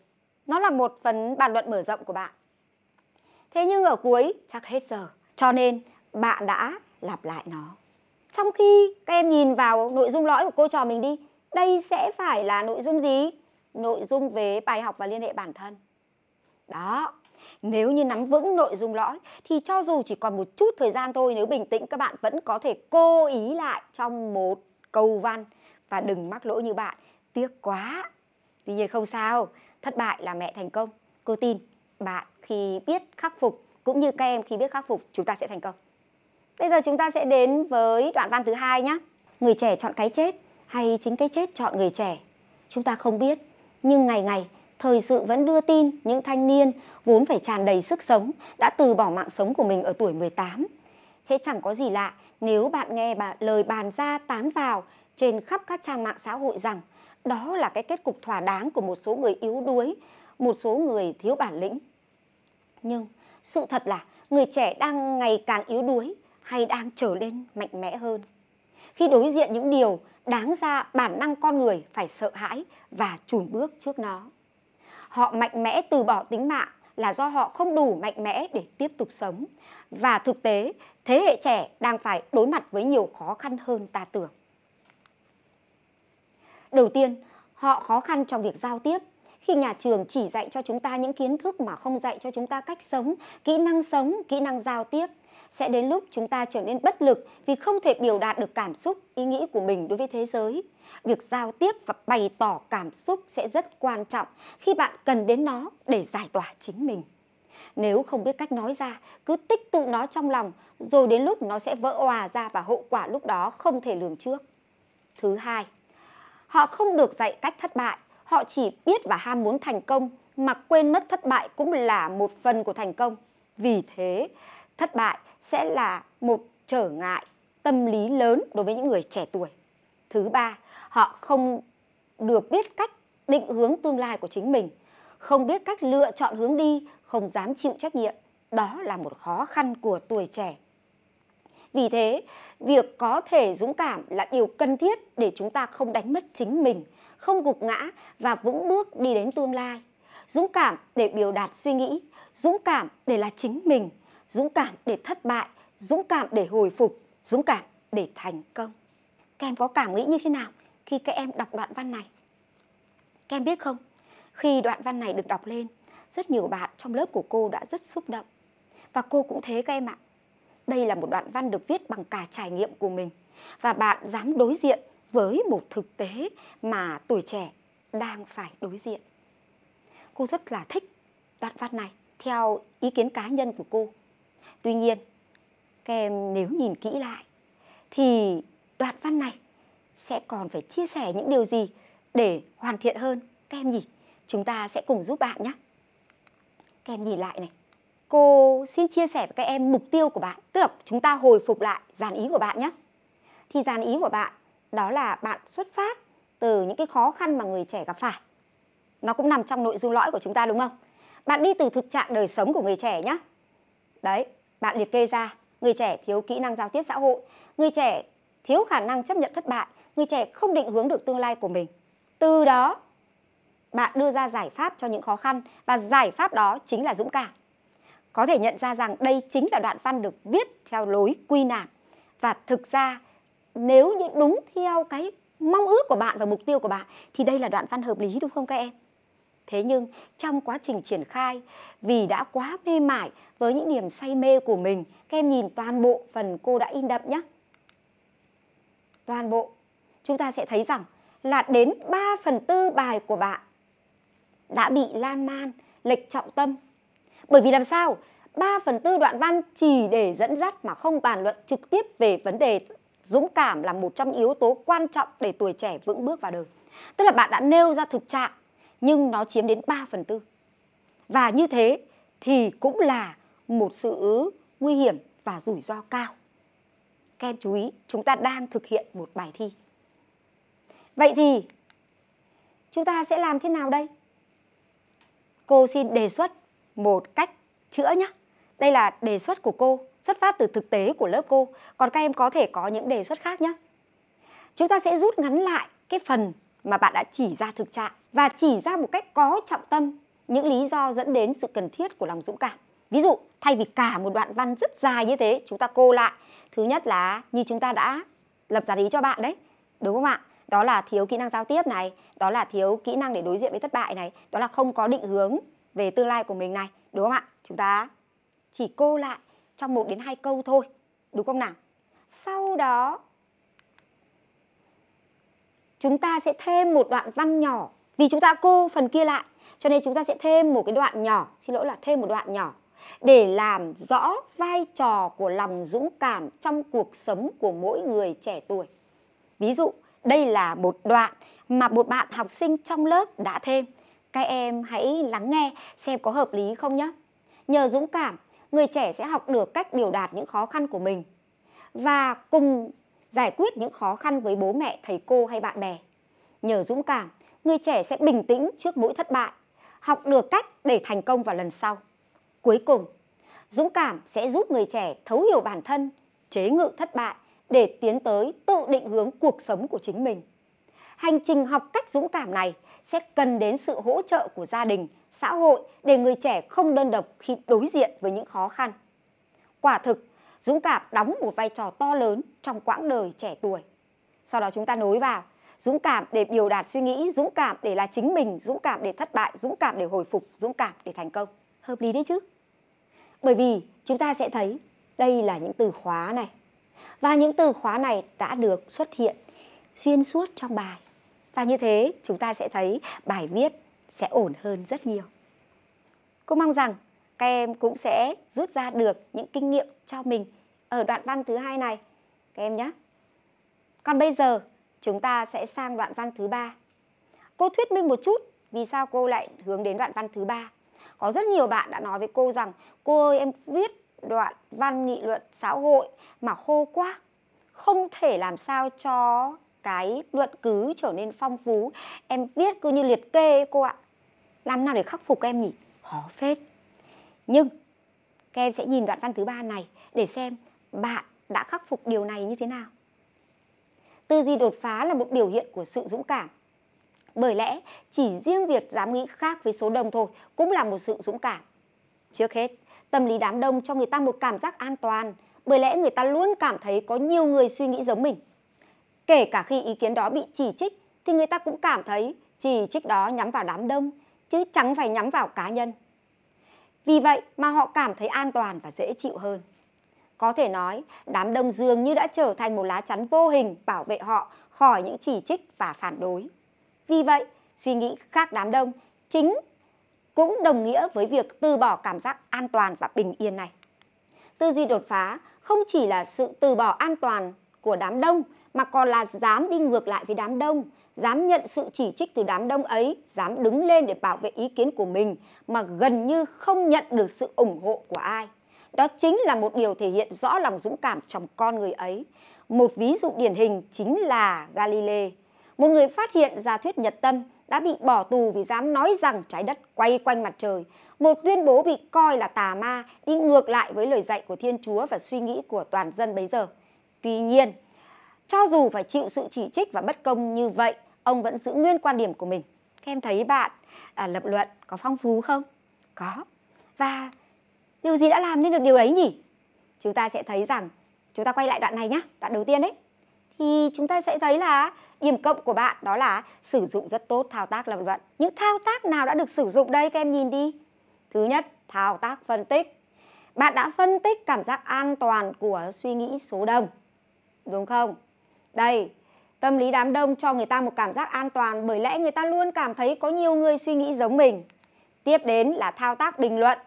Nó là một phần bàn luận mở rộng của bạn. Thế nhưng ở cuối chắc hết giờ, cho nên bạn đã lặp lại nó. Trong khi các em nhìn vào nội dung lõi của cô trò mình đi, đây sẽ phải là nội dung gì? Nội dung về bài học và liên hệ bản thân. Đó, nếu như nắm vững nội dung lõi thì cho dù chỉ còn một chút thời gian thôi nếu bình tĩnh các bạn vẫn có thể cô ý lại trong một câu văn và đừng mắc lỗi như bạn. Tiếc quá. Tuy nhiên không sao, thất bại là mẹ thành công. Cô tin bạn khi biết khắc phục cũng như các em khi biết khắc phục chúng ta sẽ thành công. Bây giờ chúng ta sẽ đến với đoạn văn thứ hai nhé. Người trẻ chọn cái chết hay chính cái chết chọn người trẻ. Chúng ta không biết, nhưng ngày ngày thời sự vẫn đưa tin những thanh niên vốn phải tràn đầy sức sống đã từ bỏ mạng sống của mình ở tuổi 18. Sẽ chẳng có gì lạ nếu bạn nghe bà, lời bàn ra tán vào trên khắp các trang mạng xã hội rằng đó là cái kết cục thỏa đáng của một số người yếu đuối, một số người thiếu bản lĩnh. Nhưng sự thật là người trẻ đang ngày càng yếu đuối hay đang trở nên mạnh mẽ hơn. Khi đối diện những điều đáng ra bản năng con người phải sợ hãi và chùn bước trước nó. Họ mạnh mẽ từ bỏ tính mạng là do họ không đủ mạnh mẽ để tiếp tục sống. Và thực tế, thế hệ trẻ đang phải đối mặt với nhiều khó khăn hơn ta tưởng. Đầu tiên, họ khó khăn trong việc giao tiếp. Khi nhà trường chỉ dạy cho chúng ta những kiến thức mà không dạy cho chúng ta cách sống, kỹ năng sống, kỹ năng giao tiếp – sẽ đến lúc chúng ta trở nên bất lực vì không thể biểu đạt được cảm xúc, ý nghĩ của mình đối với thế giới. Việc giao tiếp và bày tỏ cảm xúc sẽ rất quan trọng khi bạn cần đến nó để giải tỏa chính mình. Nếu không biết cách nói ra, cứ tích tụ nó trong lòng, rồi đến lúc nó sẽ vỡ òa ra và hậu quả lúc đó không thể lường trước. Thứ hai, họ không được dạy cách thất bại, họ chỉ biết và ham muốn thành công mà quên mất thất bại cũng là một phần của thành công. Vì thế, thất bại sẽ là một trở ngại tâm lý lớn đối với những người trẻ tuổi. Thứ ba, họ không được biết cách định hướng tương lai của chính mình, không biết cách lựa chọn hướng đi, không dám chịu trách nhiệm. Đó là một khó khăn của tuổi trẻ. Vì thế, việc có thể dũng cảm là điều cần thiết để chúng ta không đánh mất chính mình, không gục ngã và vững bước đi đến tương lai. Dũng cảm để biểu đạt suy nghĩ, dũng cảm để là chính mình – dũng cảm để thất bại, dũng cảm để hồi phục, dũng cảm để thành công. Các em có cảm nghĩ như thế nào khi các em đọc đoạn văn này? Các em biết không, khi đoạn văn này được đọc lên, rất nhiều bạn trong lớp của cô đã rất xúc động. Và cô cũng thế các em ạ. Đây là một đoạn văn được viết bằng cả trải nghiệm của mình. Và bạn dám đối diện với một thực tế mà tuổi trẻ đang phải đối diện. Cô rất là thích đoạn văn này theo ý kiến cá nhân của cô Tuy nhiên, các em nếu nhìn kỹ lại thì đoạn văn này sẽ còn phải chia sẻ những điều gì để hoàn thiện hơn các em nhỉ? Chúng ta sẽ cùng giúp bạn nhé. Các em nhìn lại này. Cô xin chia sẻ với các em mục tiêu của bạn, tức là chúng ta hồi phục lại dàn ý của bạn nhé. Thì dàn ý của bạn đó là bạn xuất phát từ những cái khó khăn mà người trẻ gặp phải. Nó cũng nằm trong nội dung lõi của chúng ta đúng không? Bạn đi từ thực trạng đời sống của người trẻ nhé. Đấy, bạn liệt kê ra người trẻ thiếu kỹ năng giao tiếp xã hội người trẻ thiếu khả năng chấp nhận thất bại người trẻ không định hướng được tương lai của mình từ đó bạn đưa ra giải pháp cho những khó khăn và giải pháp đó chính là dũng cảm có thể nhận ra rằng đây chính là đoạn văn được viết theo lối quy nạp và thực ra nếu như đúng theo cái mong ước của bạn và mục tiêu của bạn thì đây là đoạn văn hợp lý đúng không các em Thế nhưng trong quá trình triển khai, vì đã quá mê mải với những niềm say mê của mình, các em nhìn toàn bộ phần cô đã in đậm nhé. Toàn bộ. Chúng ta sẽ thấy rằng là đến 3 phần tư bài của bạn đã bị lan man, lệch trọng tâm. Bởi vì làm sao? 3 phần tư đoạn văn chỉ để dẫn dắt mà không bàn luận trực tiếp về vấn đề dũng cảm là một trong yếu tố quan trọng để tuổi trẻ vững bước vào đời. Tức là bạn đã nêu ra thực trạng nhưng nó chiếm đến 3 phần tư. Và như thế thì cũng là một sự nguy hiểm và rủi ro cao. Các em chú ý, chúng ta đang thực hiện một bài thi. Vậy thì chúng ta sẽ làm thế nào đây? Cô xin đề xuất một cách chữa nhé. Đây là đề xuất của cô, xuất phát từ thực tế của lớp cô. Còn các em có thể có những đề xuất khác nhé. Chúng ta sẽ rút ngắn lại cái phần mà bạn đã chỉ ra thực trạng và chỉ ra một cách có trọng tâm những lý do dẫn đến sự cần thiết của lòng dũng cảm. Ví dụ, thay vì cả một đoạn văn rất dài như thế, chúng ta cô lại. Thứ nhất là như chúng ta đã lập giả lý cho bạn đấy, đúng không ạ? Đó là thiếu kỹ năng giao tiếp này, đó là thiếu kỹ năng để đối diện với thất bại này, đó là không có định hướng về tương lai của mình này, đúng không ạ? Chúng ta chỉ cô lại trong một đến hai câu thôi, đúng không nào? Sau đó chúng ta sẽ thêm một đoạn văn nhỏ vì chúng ta cô phần kia lại cho nên chúng ta sẽ thêm một cái đoạn nhỏ xin lỗi là thêm một đoạn nhỏ để làm rõ vai trò của lòng dũng cảm trong cuộc sống của mỗi người trẻ tuổi ví dụ đây là một đoạn mà một bạn học sinh trong lớp đã thêm các em hãy lắng nghe xem có hợp lý không nhé nhờ dũng cảm người trẻ sẽ học được cách biểu đạt những khó khăn của mình và cùng giải quyết những khó khăn với bố mẹ thầy cô hay bạn bè nhờ dũng cảm người trẻ sẽ bình tĩnh trước mỗi thất bại, học được cách để thành công vào lần sau. Cuối cùng, dũng cảm sẽ giúp người trẻ thấu hiểu bản thân, chế ngự thất bại để tiến tới tự định hướng cuộc sống của chính mình. Hành trình học cách dũng cảm này sẽ cần đến sự hỗ trợ của gia đình, xã hội để người trẻ không đơn độc khi đối diện với những khó khăn. Quả thực, dũng cảm đóng một vai trò to lớn trong quãng đời trẻ tuổi. Sau đó chúng ta nối vào dũng cảm để điều đạt suy nghĩ dũng cảm để là chính mình dũng cảm để thất bại dũng cảm để hồi phục dũng cảm để thành công hợp lý đấy chứ bởi vì chúng ta sẽ thấy đây là những từ khóa này và những từ khóa này đã được xuất hiện xuyên suốt trong bài và như thế chúng ta sẽ thấy bài viết sẽ ổn hơn rất nhiều cô mong rằng các em cũng sẽ rút ra được những kinh nghiệm cho mình ở đoạn văn thứ hai này các em nhé còn bây giờ chúng ta sẽ sang đoạn văn thứ ba. Cô thuyết minh một chút vì sao cô lại hướng đến đoạn văn thứ ba. Có rất nhiều bạn đã nói với cô rằng cô ơi em viết đoạn văn nghị luận xã hội mà khô quá. Không thể làm sao cho cái luận cứ trở nên phong phú. Em viết cứ như liệt kê ấy, cô ạ. Làm nào để khắc phục em nhỉ? Khó phết. Nhưng các em sẽ nhìn đoạn văn thứ ba này để xem bạn đã khắc phục điều này như thế nào. Tư duy đột phá là một biểu hiện của sự dũng cảm. Bởi lẽ chỉ riêng việc dám nghĩ khác với số đông thôi cũng là một sự dũng cảm. Trước hết, tâm lý đám đông cho người ta một cảm giác an toàn, bởi lẽ người ta luôn cảm thấy có nhiều người suy nghĩ giống mình. Kể cả khi ý kiến đó bị chỉ trích thì người ta cũng cảm thấy chỉ trích đó nhắm vào đám đông chứ chẳng phải nhắm vào cá nhân. Vì vậy mà họ cảm thấy an toàn và dễ chịu hơn. Có thể nói, đám đông dường như đã trở thành một lá chắn vô hình bảo vệ họ khỏi những chỉ trích và phản đối. Vì vậy, suy nghĩ khác đám đông chính cũng đồng nghĩa với việc từ bỏ cảm giác an toàn và bình yên này. Tư duy đột phá không chỉ là sự từ bỏ an toàn của đám đông mà còn là dám đi ngược lại với đám đông, dám nhận sự chỉ trích từ đám đông ấy, dám đứng lên để bảo vệ ý kiến của mình mà gần như không nhận được sự ủng hộ của ai. Đó chính là một điều thể hiện rõ lòng dũng cảm trong con người ấy. Một ví dụ điển hình chính là Galilei, một người phát hiện ra thuyết nhật tâm đã bị bỏ tù vì dám nói rằng trái đất quay quanh mặt trời. Một tuyên bố bị coi là tà ma, đi ngược lại với lời dạy của Thiên Chúa và suy nghĩ của toàn dân bấy giờ. Tuy nhiên, cho dù phải chịu sự chỉ trích và bất công như vậy, ông vẫn giữ nguyên quan điểm của mình. Các em thấy bạn à, lập luận có phong phú không? Có. Và điều gì đã làm nên được điều ấy nhỉ chúng ta sẽ thấy rằng chúng ta quay lại đoạn này nhé đoạn đầu tiên đấy thì chúng ta sẽ thấy là điểm cộng của bạn đó là sử dụng rất tốt thao tác lập luận những thao tác nào đã được sử dụng đây các em nhìn đi thứ nhất thao tác phân tích bạn đã phân tích cảm giác an toàn của suy nghĩ số đông đúng không đây tâm lý đám đông cho người ta một cảm giác an toàn bởi lẽ người ta luôn cảm thấy có nhiều người suy nghĩ giống mình tiếp đến là thao tác bình luận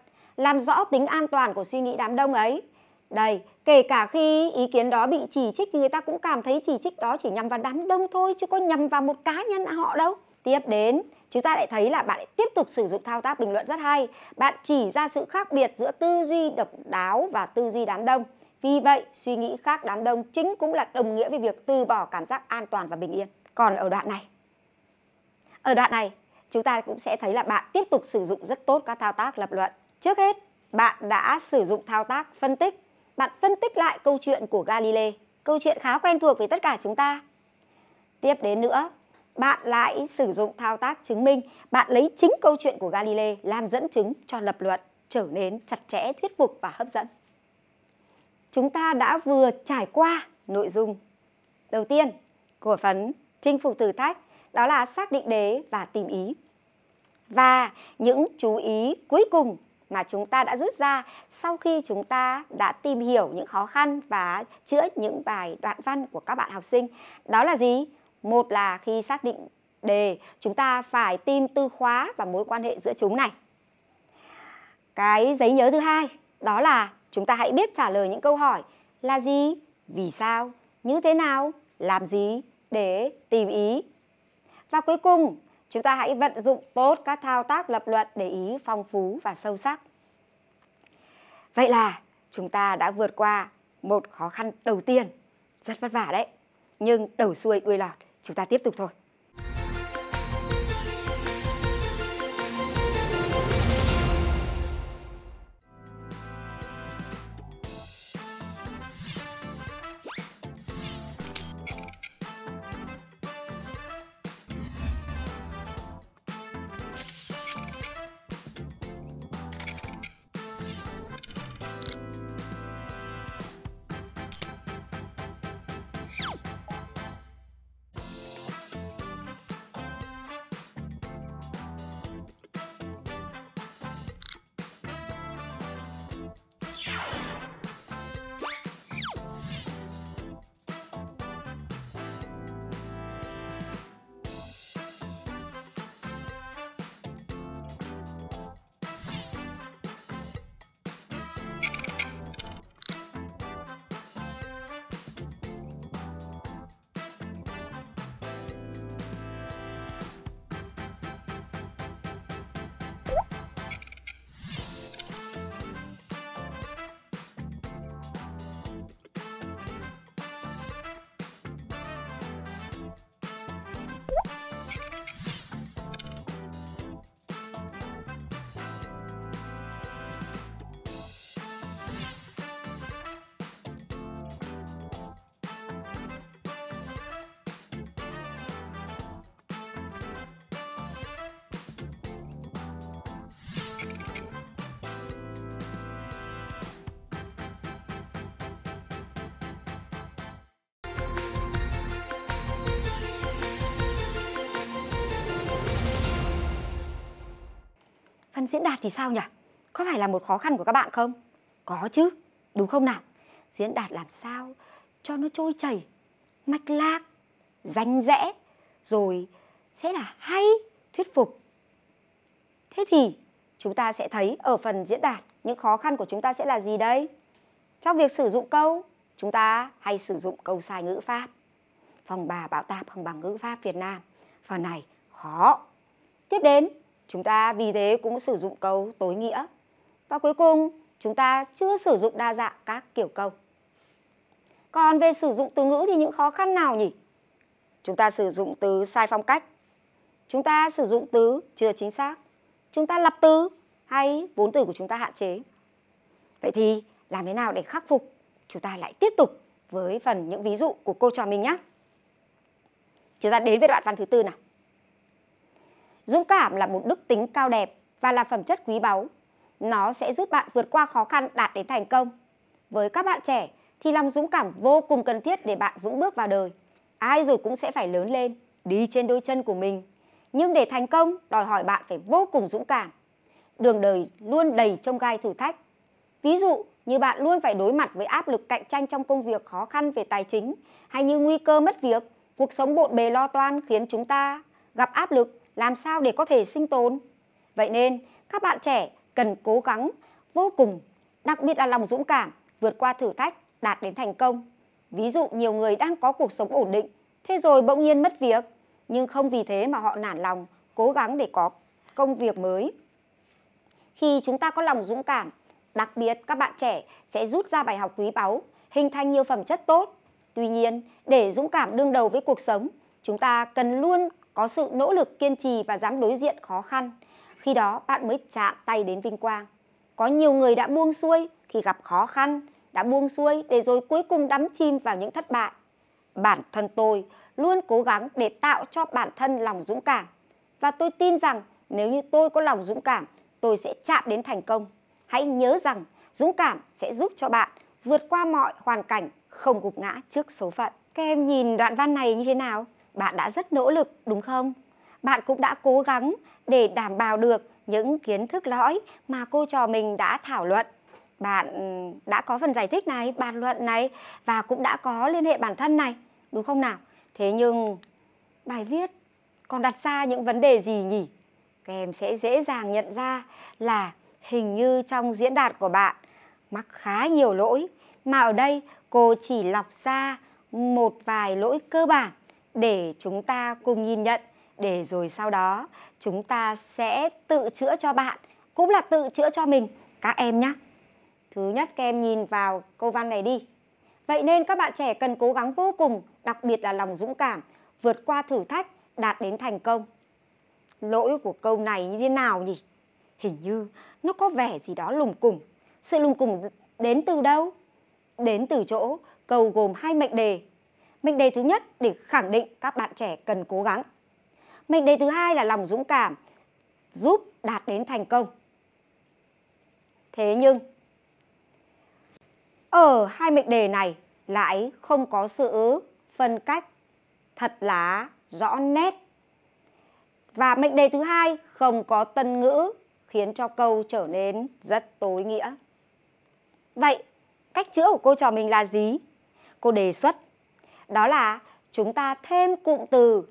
làm rõ tính an toàn của suy nghĩ đám đông ấy. Đây, kể cả khi ý kiến đó bị chỉ trích thì người ta cũng cảm thấy chỉ trích đó chỉ nhằm vào đám đông thôi chứ có nhằm vào một cá nhân họ đâu. Tiếp đến, chúng ta lại thấy là bạn lại tiếp tục sử dụng thao tác bình luận rất hay. Bạn chỉ ra sự khác biệt giữa tư duy độc đáo và tư duy đám đông. Vì vậy, suy nghĩ khác đám đông chính cũng là đồng nghĩa với việc từ bỏ cảm giác an toàn và bình yên. Còn ở đoạn này, ở đoạn này chúng ta cũng sẽ thấy là bạn tiếp tục sử dụng rất tốt các thao tác lập luận Trước hết, bạn đã sử dụng thao tác phân tích. Bạn phân tích lại câu chuyện của Galileo câu chuyện khá quen thuộc với tất cả chúng ta. Tiếp đến nữa, bạn lại sử dụng thao tác chứng minh. Bạn lấy chính câu chuyện của Galileo làm dẫn chứng cho lập luận trở nên chặt chẽ, thuyết phục và hấp dẫn. Chúng ta đã vừa trải qua nội dung đầu tiên của phần chinh phục thử thách đó là xác định đế và tìm ý. Và những chú ý cuối cùng mà chúng ta đã rút ra sau khi chúng ta đã tìm hiểu những khó khăn và chữa những bài đoạn văn của các bạn học sinh. Đó là gì? Một là khi xác định đề, chúng ta phải tìm từ khóa và mối quan hệ giữa chúng này. Cái giấy nhớ thứ hai đó là chúng ta hãy biết trả lời những câu hỏi là gì, vì sao, như thế nào, làm gì để tìm ý. Và cuối cùng Chúng ta hãy vận dụng tốt các thao tác lập luận để ý phong phú và sâu sắc. Vậy là chúng ta đã vượt qua một khó khăn đầu tiên. Rất vất vả đấy. Nhưng đầu xuôi đuôi lọt, chúng ta tiếp tục thôi. diễn đạt thì sao nhỉ? Có phải là một khó khăn của các bạn không? Có chứ, đúng không nào? Diễn đạt làm sao cho nó trôi chảy, mạch lạc, danh rẽ, rồi sẽ là hay, thuyết phục. Thế thì chúng ta sẽ thấy ở phần diễn đạt những khó khăn của chúng ta sẽ là gì đây? Trong việc sử dụng câu, chúng ta hay sử dụng câu sai ngữ pháp. Phòng bà bảo tạp bằng bằng ngữ pháp Việt Nam. Phần này khó. Tiếp đến Chúng ta vì thế cũng sử dụng câu tối nghĩa. Và cuối cùng, chúng ta chưa sử dụng đa dạng các kiểu câu. Còn về sử dụng từ ngữ thì những khó khăn nào nhỉ? Chúng ta sử dụng từ sai phong cách. Chúng ta sử dụng từ chưa chính xác. Chúng ta lập từ hay vốn từ của chúng ta hạn chế. Vậy thì làm thế nào để khắc phục? Chúng ta lại tiếp tục với phần những ví dụ của cô trò mình nhé. Chúng ta đến với đoạn văn thứ tư nào. Dũng cảm là một đức tính cao đẹp và là phẩm chất quý báu. Nó sẽ giúp bạn vượt qua khó khăn đạt đến thành công. Với các bạn trẻ thì lòng dũng cảm vô cùng cần thiết để bạn vững bước vào đời. Ai rồi cũng sẽ phải lớn lên, đi trên đôi chân của mình. Nhưng để thành công đòi hỏi bạn phải vô cùng dũng cảm. Đường đời luôn đầy trông gai thử thách. Ví dụ như bạn luôn phải đối mặt với áp lực cạnh tranh trong công việc khó khăn về tài chính hay như nguy cơ mất việc, cuộc sống bộn bề lo toan khiến chúng ta gặp áp lực làm sao để có thể sinh tồn. Vậy nên, các bạn trẻ cần cố gắng vô cùng, đặc biệt là lòng dũng cảm, vượt qua thử thách, đạt đến thành công. Ví dụ nhiều người đang có cuộc sống ổn định, thế rồi bỗng nhiên mất việc, nhưng không vì thế mà họ nản lòng, cố gắng để có công việc mới. Khi chúng ta có lòng dũng cảm, đặc biệt các bạn trẻ sẽ rút ra bài học quý báu, hình thành nhiều phẩm chất tốt. Tuy nhiên, để dũng cảm đương đầu với cuộc sống, chúng ta cần luôn có sự nỗ lực kiên trì và dám đối diện khó khăn. Khi đó bạn mới chạm tay đến vinh quang. Có nhiều người đã buông xuôi khi gặp khó khăn, đã buông xuôi để rồi cuối cùng đắm chìm vào những thất bại. Bản thân tôi luôn cố gắng để tạo cho bản thân lòng dũng cảm. Và tôi tin rằng nếu như tôi có lòng dũng cảm, tôi sẽ chạm đến thành công. Hãy nhớ rằng dũng cảm sẽ giúp cho bạn vượt qua mọi hoàn cảnh, không gục ngã trước số phận. Các em nhìn đoạn văn này như thế nào? bạn đã rất nỗ lực đúng không? Bạn cũng đã cố gắng để đảm bảo được những kiến thức lõi mà cô trò mình đã thảo luận. Bạn ừ, đã có phần giải thích này, bàn luận này và cũng đã có liên hệ bản thân này, đúng không nào? Thế nhưng bài viết còn đặt ra những vấn đề gì nhỉ? Các em sẽ dễ dàng nhận ra là hình như trong diễn đạt của bạn mắc khá nhiều lỗi mà ở đây cô chỉ lọc ra một vài lỗi cơ bản để chúng ta cùng nhìn nhận để rồi sau đó chúng ta sẽ tự chữa cho bạn cũng là tự chữa cho mình các em nhé. Thứ nhất các em nhìn vào câu văn này đi. Vậy nên các bạn trẻ cần cố gắng vô cùng, đặc biệt là lòng dũng cảm, vượt qua thử thách, đạt đến thành công. Lỗi của câu này như thế nào nhỉ? Hình như nó có vẻ gì đó lùng củng. Sự lùng củng đến từ đâu? Đến từ chỗ câu gồm hai mệnh đề Mệnh đề thứ nhất để khẳng định các bạn trẻ cần cố gắng. Mệnh đề thứ hai là lòng dũng cảm giúp đạt đến thành công. Thế nhưng ở hai mệnh đề này lại không có sự phân cách thật là rõ nét. Và mệnh đề thứ hai không có tân ngữ khiến cho câu trở nên rất tối nghĩa. Vậy, cách chữa của cô trò mình là gì? Cô đề xuất đó là chúng ta thêm cụm từ.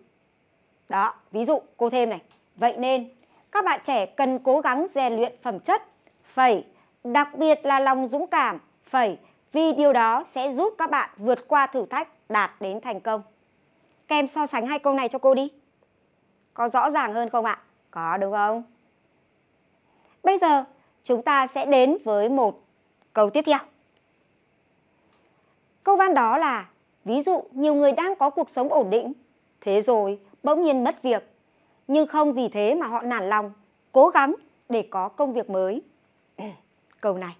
Đó, ví dụ cô thêm này. Vậy nên các bạn trẻ cần cố gắng rèn luyện phẩm chất, phẩy, đặc biệt là lòng dũng cảm, phẩy, vì điều đó sẽ giúp các bạn vượt qua thử thách, đạt đến thành công. Các so sánh hai câu này cho cô đi. Có rõ ràng hơn không ạ? Có đúng không? Bây giờ chúng ta sẽ đến với một câu tiếp theo. Câu văn đó là Ví dụ, nhiều người đang có cuộc sống ổn định, thế rồi bỗng nhiên mất việc, nhưng không vì thế mà họ nản lòng, cố gắng để có công việc mới. câu này,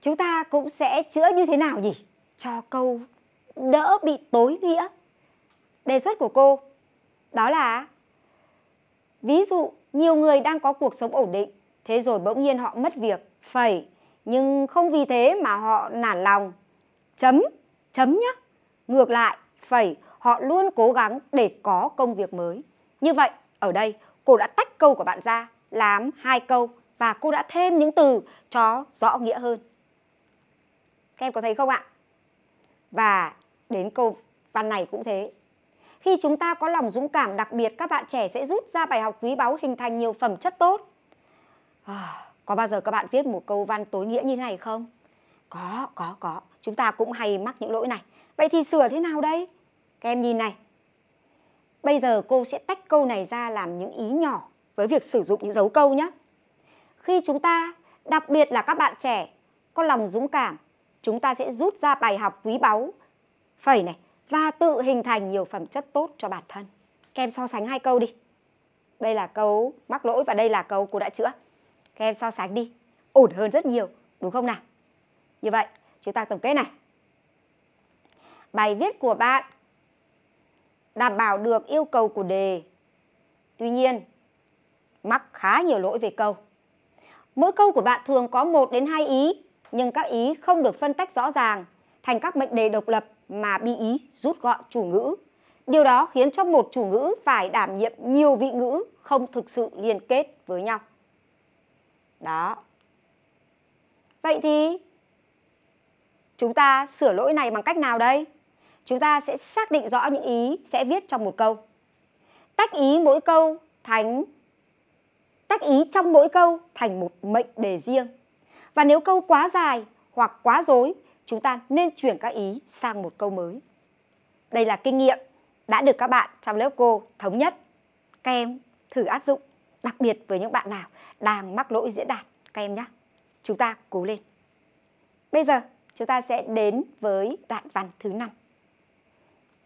chúng ta cũng sẽ chữa như thế nào nhỉ? Cho câu đỡ bị tối nghĩa. Đề xuất của cô đó là ví dụ nhiều người đang có cuộc sống ổn định, thế rồi bỗng nhiên họ mất việc, phẩy, nhưng không vì thế mà họ nản lòng. Chấm chấm nhá Ngược lại, phẩy, họ luôn cố gắng để có công việc mới. Như vậy, ở đây cô đã tách câu của bạn ra làm hai câu và cô đã thêm những từ cho rõ nghĩa hơn. Các em có thấy không ạ? Và đến câu văn này cũng thế. Khi chúng ta có lòng dũng cảm đặc biệt, các bạn trẻ sẽ rút ra bài học quý báu hình thành nhiều phẩm chất tốt. À, có bao giờ các bạn viết một câu văn tối nghĩa như thế này không? Có, có, có chúng ta cũng hay mắc những lỗi này. Vậy thì sửa thế nào đây? Các em nhìn này. Bây giờ cô sẽ tách câu này ra làm những ý nhỏ với việc sử dụng những dấu câu nhé. Khi chúng ta, đặc biệt là các bạn trẻ, có lòng dũng cảm, chúng ta sẽ rút ra bài học quý báu, phẩy này, và tự hình thành nhiều phẩm chất tốt cho bản thân. Các em so sánh hai câu đi. Đây là câu mắc lỗi và đây là câu cô đã chữa. Các em so sánh đi, ổn hơn rất nhiều, đúng không nào? Như vậy, Chúng ta tổng kết này. Bài viết của bạn đảm bảo được yêu cầu của đề. Tuy nhiên, mắc khá nhiều lỗi về câu. Mỗi câu của bạn thường có một đến hai ý, nhưng các ý không được phân tách rõ ràng thành các mệnh đề độc lập mà bi ý rút gọn chủ ngữ. Điều đó khiến cho một chủ ngữ phải đảm nhiệm nhiều vị ngữ không thực sự liên kết với nhau. Đó. Vậy thì Chúng ta sửa lỗi này bằng cách nào đây? Chúng ta sẽ xác định rõ những ý sẽ viết trong một câu. Tách ý mỗi câu thành tách ý trong mỗi câu thành một mệnh đề riêng. Và nếu câu quá dài hoặc quá dối, chúng ta nên chuyển các ý sang một câu mới. Đây là kinh nghiệm đã được các bạn trong lớp cô thống nhất. Các em thử áp dụng, đặc biệt với những bạn nào đang mắc lỗi diễn đạt. Các em nhé, chúng ta cố lên. Bây giờ chúng ta sẽ đến với đoạn văn thứ năm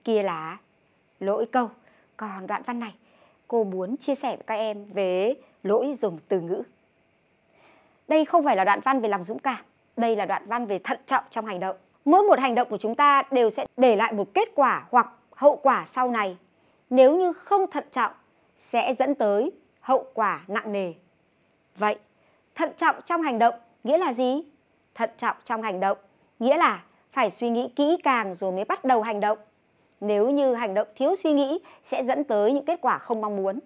kia là lỗi câu còn đoạn văn này cô muốn chia sẻ với các em về lỗi dùng từ ngữ đây không phải là đoạn văn về lòng dũng cảm đây là đoạn văn về thận trọng trong hành động mỗi một hành động của chúng ta đều sẽ để lại một kết quả hoặc hậu quả sau này nếu như không thận trọng sẽ dẫn tới hậu quả nặng nề vậy thận trọng trong hành động nghĩa là gì thận trọng trong hành động Nghĩa là phải suy nghĩ kỹ càng rồi mới bắt đầu hành động. Nếu như hành động thiếu suy nghĩ sẽ dẫn tới những kết quả không mong muốn.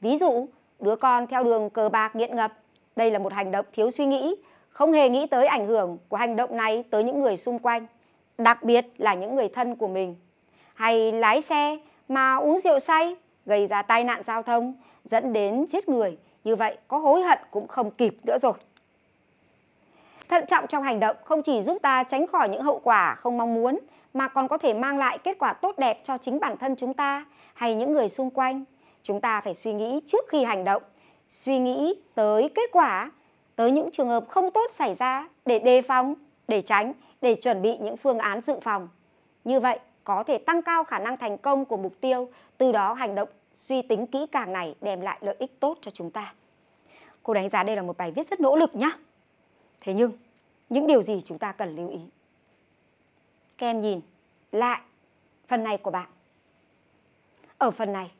Ví dụ, đứa con theo đường cờ bạc nghiện ngập, đây là một hành động thiếu suy nghĩ, không hề nghĩ tới ảnh hưởng của hành động này tới những người xung quanh, đặc biệt là những người thân của mình. Hay lái xe mà uống rượu say gây ra tai nạn giao thông dẫn đến giết người, như vậy có hối hận cũng không kịp nữa rồi. Thận trọng trong hành động không chỉ giúp ta tránh khỏi những hậu quả không mong muốn mà còn có thể mang lại kết quả tốt đẹp cho chính bản thân chúng ta hay những người xung quanh. Chúng ta phải suy nghĩ trước khi hành động, suy nghĩ tới kết quả, tới những trường hợp không tốt xảy ra để đề phòng, để tránh, để chuẩn bị những phương án dự phòng. Như vậy, có thể tăng cao khả năng thành công của mục tiêu, từ đó hành động suy tính kỹ càng này đem lại lợi ích tốt cho chúng ta. Cô đánh giá đây là một bài viết rất nỗ lực nhá. Thế nhưng những điều gì chúng ta cần lưu ý. Các em nhìn lại phần này của bạn. Ở phần này,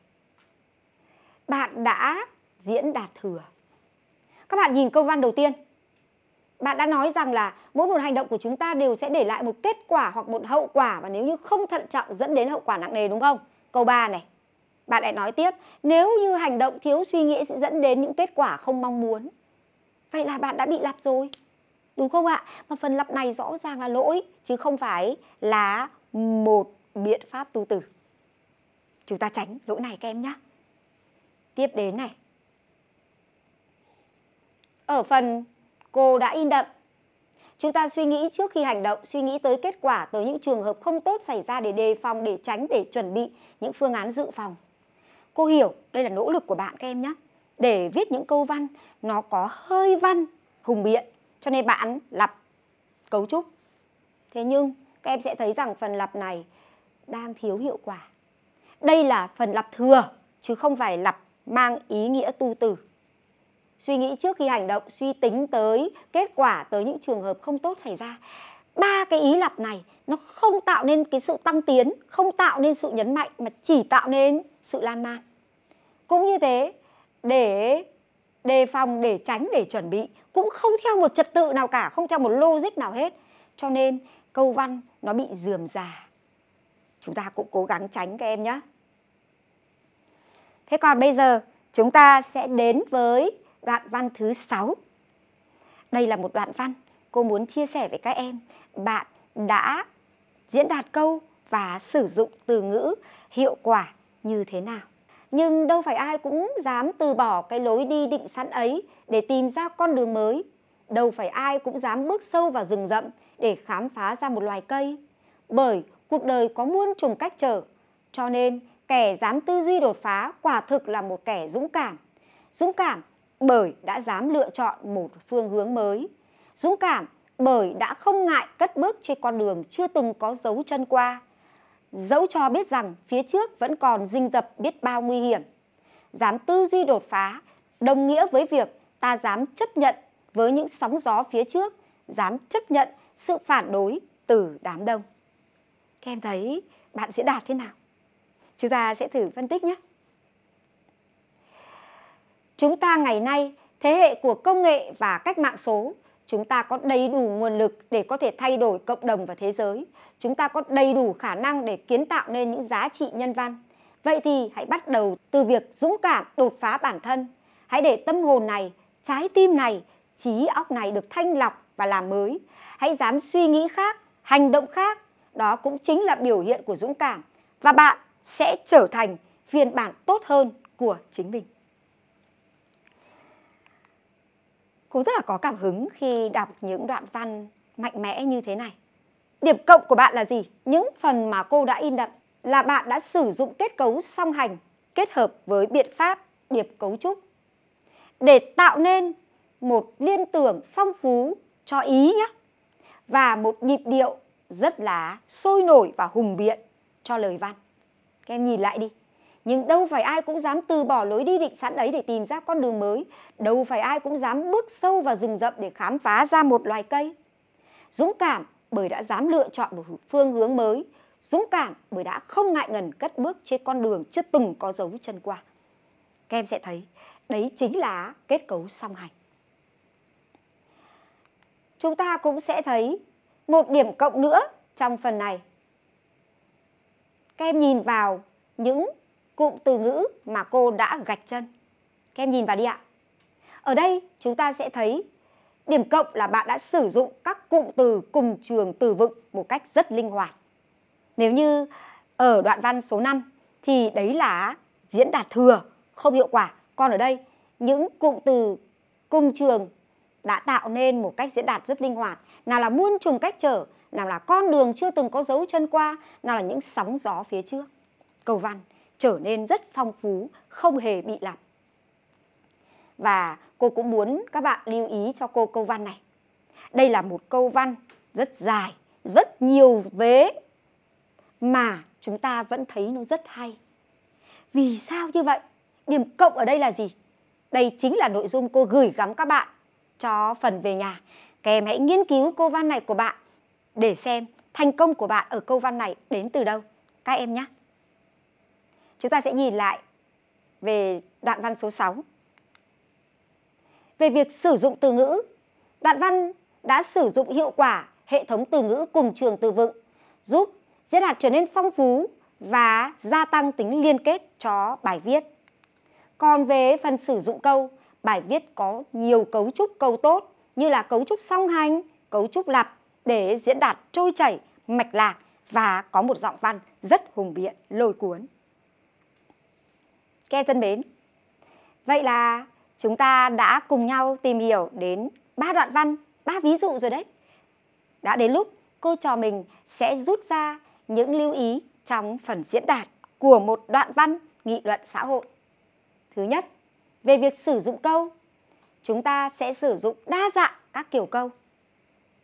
bạn đã diễn đạt thừa. Các bạn nhìn câu văn đầu tiên. Bạn đã nói rằng là mỗi một hành động của chúng ta đều sẽ để lại một kết quả hoặc một hậu quả và nếu như không thận trọng dẫn đến hậu quả nặng nề đúng không? Câu 3 này. Bạn lại nói tiếp, nếu như hành động thiếu suy nghĩ sẽ dẫn đến những kết quả không mong muốn. Vậy là bạn đã bị lặp rồi đúng không ạ mà phần lập này rõ ràng là lỗi chứ không phải là một biện pháp tu từ chúng ta tránh lỗi này các em nhé tiếp đến này ở phần cô đã in đậm chúng ta suy nghĩ trước khi hành động suy nghĩ tới kết quả tới những trường hợp không tốt xảy ra để đề phòng để tránh để chuẩn bị những phương án dự phòng cô hiểu đây là nỗ lực của bạn các em nhé để viết những câu văn nó có hơi văn hùng biện cho nên bạn lặp cấu trúc thế nhưng các em sẽ thấy rằng phần lặp này đang thiếu hiệu quả đây là phần lặp thừa chứ không phải lặp mang ý nghĩa tu từ suy nghĩ trước khi hành động suy tính tới kết quả tới những trường hợp không tốt xảy ra ba cái ý lặp này nó không tạo nên cái sự tăng tiến không tạo nên sự nhấn mạnh mà chỉ tạo nên sự lan man cũng như thế để đề phòng để tránh để chuẩn bị cũng không theo một trật tự nào cả không theo một logic nào hết cho nên câu văn nó bị dườm già chúng ta cũng cố gắng tránh các em nhé thế còn bây giờ chúng ta sẽ đến với đoạn văn thứ sáu đây là một đoạn văn cô muốn chia sẻ với các em bạn đã diễn đạt câu và sử dụng từ ngữ hiệu quả như thế nào nhưng đâu phải ai cũng dám từ bỏ cái lối đi định sẵn ấy để tìm ra con đường mới. Đâu phải ai cũng dám bước sâu vào rừng rậm để khám phá ra một loài cây. Bởi cuộc đời có muôn trùng cách trở. Cho nên, kẻ dám tư duy đột phá quả thực là một kẻ dũng cảm. Dũng cảm bởi đã dám lựa chọn một phương hướng mới. Dũng cảm bởi đã không ngại cất bước trên con đường chưa từng có dấu chân qua dẫu cho biết rằng phía trước vẫn còn rình rập biết bao nguy hiểm. Dám tư duy đột phá đồng nghĩa với việc ta dám chấp nhận với những sóng gió phía trước, dám chấp nhận sự phản đối từ đám đông. Các em thấy bạn sẽ đạt thế nào? Chúng ta sẽ thử phân tích nhé. Chúng ta ngày nay, thế hệ của công nghệ và cách mạng số chúng ta có đầy đủ nguồn lực để có thể thay đổi cộng đồng và thế giới. Chúng ta có đầy đủ khả năng để kiến tạo nên những giá trị nhân văn. Vậy thì hãy bắt đầu từ việc dũng cảm đột phá bản thân. Hãy để tâm hồn này, trái tim này, trí óc này được thanh lọc và làm mới. Hãy dám suy nghĩ khác, hành động khác. Đó cũng chính là biểu hiện của dũng cảm. Và bạn sẽ trở thành phiên bản tốt hơn của chính mình. Cô rất là có cảm hứng khi đọc những đoạn văn mạnh mẽ như thế này. Điểm cộng của bạn là gì? Những phần mà cô đã in đậm là bạn đã sử dụng kết cấu song hành kết hợp với biện pháp điệp cấu trúc để tạo nên một liên tưởng phong phú cho ý nhé và một nhịp điệu rất là sôi nổi và hùng biện cho lời văn. Các em nhìn lại đi nhưng đâu phải ai cũng dám từ bỏ lối đi định sẵn ấy để tìm ra con đường mới đâu phải ai cũng dám bước sâu vào rừng rậm để khám phá ra một loài cây dũng cảm bởi đã dám lựa chọn một phương hướng mới dũng cảm bởi đã không ngại ngần cất bước trên con đường chưa từng có dấu chân qua các em sẽ thấy đấy chính là kết cấu song hành chúng ta cũng sẽ thấy một điểm cộng nữa trong phần này các em nhìn vào những cụm từ ngữ mà cô đã gạch chân. Các em nhìn vào đi ạ. Ở đây chúng ta sẽ thấy điểm cộng là bạn đã sử dụng các cụm từ cùng trường từ vựng một cách rất linh hoạt. Nếu như ở đoạn văn số 5 thì đấy là diễn đạt thừa, không hiệu quả. Còn ở đây những cụm từ cùng trường đã tạo nên một cách diễn đạt rất linh hoạt. Nào là muôn trùng cách trở, nào là con đường chưa từng có dấu chân qua, nào là những sóng gió phía trước. Cầu văn trở nên rất phong phú, không hề bị lặp. Và cô cũng muốn các bạn lưu ý cho cô câu văn này. Đây là một câu văn rất dài, rất nhiều vế mà chúng ta vẫn thấy nó rất hay. Vì sao như vậy? Điểm cộng ở đây là gì? Đây chính là nội dung cô gửi gắm các bạn cho phần về nhà. Các em hãy nghiên cứu câu văn này của bạn để xem thành công của bạn ở câu văn này đến từ đâu. Các em nhé! chúng ta sẽ nhìn lại về đoạn văn số 6. Về việc sử dụng từ ngữ, đoạn văn đã sử dụng hiệu quả hệ thống từ ngữ cùng trường từ vựng, giúp diễn đạt trở nên phong phú và gia tăng tính liên kết cho bài viết. Còn về phần sử dụng câu, bài viết có nhiều cấu trúc câu tốt như là cấu trúc song hành, cấu trúc lặp để diễn đạt trôi chảy, mạch lạc và có một giọng văn rất hùng biện, lôi cuốn. Các em thân mến, vậy là chúng ta đã cùng nhau tìm hiểu đến ba đoạn văn, ba ví dụ rồi đấy. Đã đến lúc cô trò mình sẽ rút ra những lưu ý trong phần diễn đạt của một đoạn văn nghị luận xã hội. Thứ nhất, về việc sử dụng câu, chúng ta sẽ sử dụng đa dạng các kiểu câu.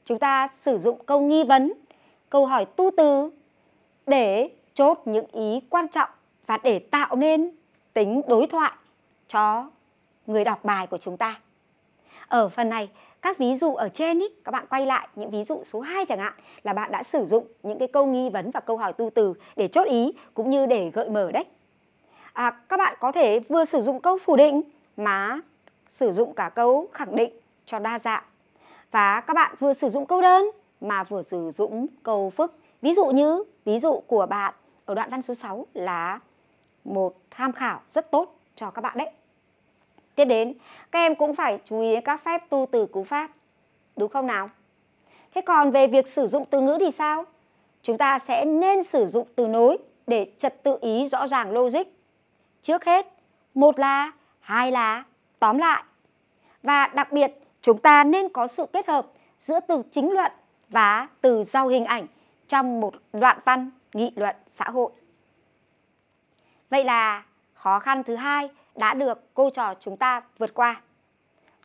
Chúng ta sử dụng câu nghi vấn, câu hỏi tu từ để chốt những ý quan trọng và để tạo nên tính đối thoại cho người đọc bài của chúng ta. Ở phần này, các ví dụ ở trên ý, các bạn quay lại những ví dụ số 2 chẳng hạn là bạn đã sử dụng những cái câu nghi vấn và câu hỏi tu từ để chốt ý cũng như để gợi mở đấy. À, các bạn có thể vừa sử dụng câu phủ định mà sử dụng cả câu khẳng định cho đa dạng. Và các bạn vừa sử dụng câu đơn mà vừa sử dụng câu phức. Ví dụ như ví dụ của bạn ở đoạn văn số 6 là một tham khảo rất tốt cho các bạn đấy. Tiếp đến, các em cũng phải chú ý các phép tu từ cú pháp, đúng không nào? Thế còn về việc sử dụng từ ngữ thì sao? Chúng ta sẽ nên sử dụng từ nối để trật tự ý rõ ràng logic. Trước hết, một là, hai là, tóm lại. Và đặc biệt, chúng ta nên có sự kết hợp giữa từ chính luận và từ giao hình ảnh trong một đoạn văn nghị luận xã hội. Vậy là khó khăn thứ hai đã được cô trò chúng ta vượt qua.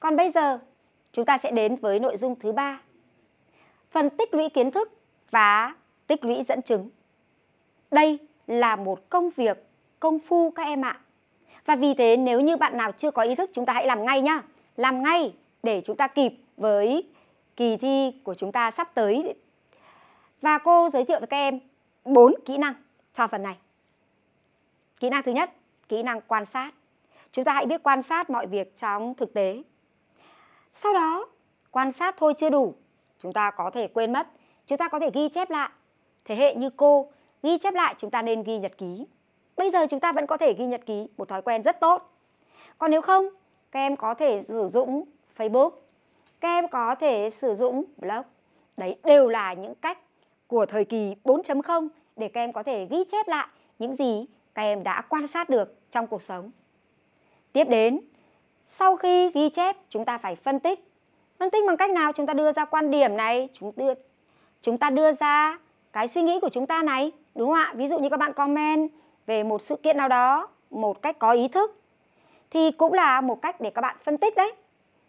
Còn bây giờ, chúng ta sẽ đến với nội dung thứ ba. Phần tích lũy kiến thức và tích lũy dẫn chứng. Đây là một công việc công phu các em ạ. Và vì thế nếu như bạn nào chưa có ý thức chúng ta hãy làm ngay nhá. Làm ngay để chúng ta kịp với kỳ thi của chúng ta sắp tới. Và cô giới thiệu với các em bốn kỹ năng cho phần này kỹ năng thứ nhất kỹ năng quan sát chúng ta hãy biết quan sát mọi việc trong thực tế sau đó quan sát thôi chưa đủ chúng ta có thể quên mất chúng ta có thể ghi chép lại thế hệ như cô ghi chép lại chúng ta nên ghi nhật ký bây giờ chúng ta vẫn có thể ghi nhật ký một thói quen rất tốt còn nếu không các em có thể sử dụng facebook các em có thể sử dụng blog đấy đều là những cách của thời kỳ 4.0 để các em có thể ghi chép lại những gì các em đã quan sát được trong cuộc sống. Tiếp đến, sau khi ghi chép chúng ta phải phân tích. Phân tích bằng cách nào chúng ta đưa ra quan điểm này, chúng đưa chúng ta đưa ra cái suy nghĩ của chúng ta này, đúng không ạ? Ví dụ như các bạn comment về một sự kiện nào đó một cách có ý thức thì cũng là một cách để các bạn phân tích đấy.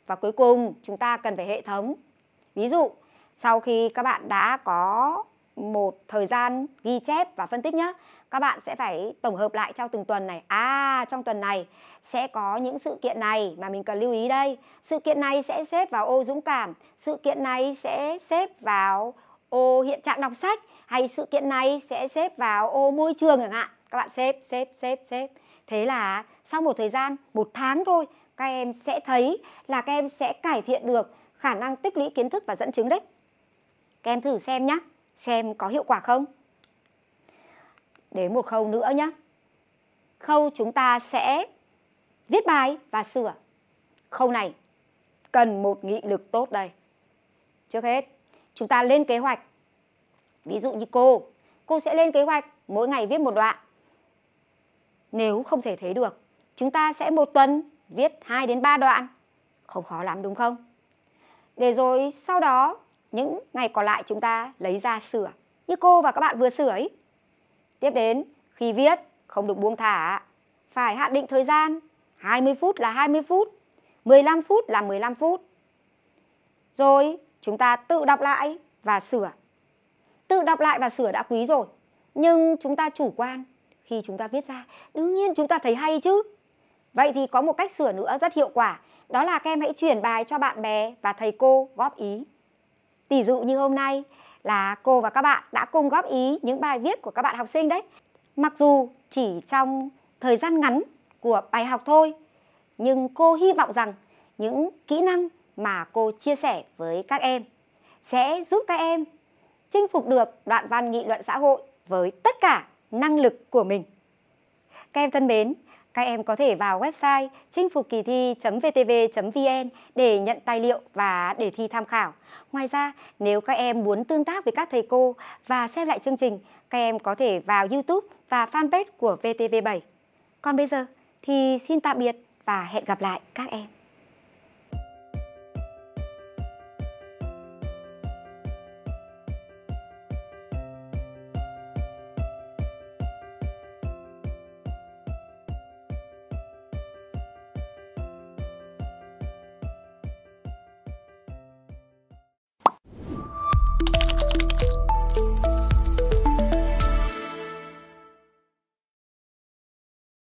Và cuối cùng chúng ta cần phải hệ thống. Ví dụ, sau khi các bạn đã có một thời gian ghi chép và phân tích nhé các bạn sẽ phải tổng hợp lại theo từng tuần này à trong tuần này sẽ có những sự kiện này mà mình cần lưu ý đây sự kiện này sẽ xếp vào ô dũng cảm sự kiện này sẽ xếp vào ô hiện trạng đọc sách hay sự kiện này sẽ xếp vào ô môi trường chẳng hạn các bạn xếp xếp xếp xếp thế là sau một thời gian một tháng thôi các em sẽ thấy là các em sẽ cải thiện được khả năng tích lũy kiến thức và dẫn chứng đấy các em thử xem nhé xem có hiệu quả không. Đến một khâu nữa nhé. Khâu chúng ta sẽ viết bài và sửa. Khâu này cần một nghị lực tốt đây. Trước hết, chúng ta lên kế hoạch. Ví dụ như cô, cô sẽ lên kế hoạch mỗi ngày viết một đoạn. Nếu không thể thế được, chúng ta sẽ một tuần viết 2 đến 3 đoạn. Không khó lắm đúng không? Để rồi sau đó những ngày còn lại chúng ta lấy ra sửa như cô và các bạn vừa sửa ấy. Tiếp đến, khi viết không được buông thả, phải hạn định thời gian, 20 phút là 20 phút, 15 phút là 15 phút. Rồi chúng ta tự đọc lại và sửa. Tự đọc lại và sửa đã quý rồi, nhưng chúng ta chủ quan khi chúng ta viết ra, đương nhiên chúng ta thấy hay chứ. Vậy thì có một cách sửa nữa rất hiệu quả, đó là các em hãy chuyển bài cho bạn bè và thầy cô góp ý Tỷ dụ như hôm nay là cô và các bạn đã cùng góp ý những bài viết của các bạn học sinh đấy. Mặc dù chỉ trong thời gian ngắn của bài học thôi, nhưng cô hy vọng rằng những kỹ năng mà cô chia sẻ với các em sẽ giúp các em chinh phục được đoạn văn nghị luận xã hội với tất cả năng lực của mình. Các em thân mến, các em có thể vào website chinh phục kỳ thi.vtv.vn để nhận tài liệu và đề thi tham khảo. Ngoài ra, nếu các em muốn tương tác với các thầy cô và xem lại chương trình, các em có thể vào YouTube và fanpage của VTV7. Còn bây giờ thì xin tạm biệt và hẹn gặp lại các em.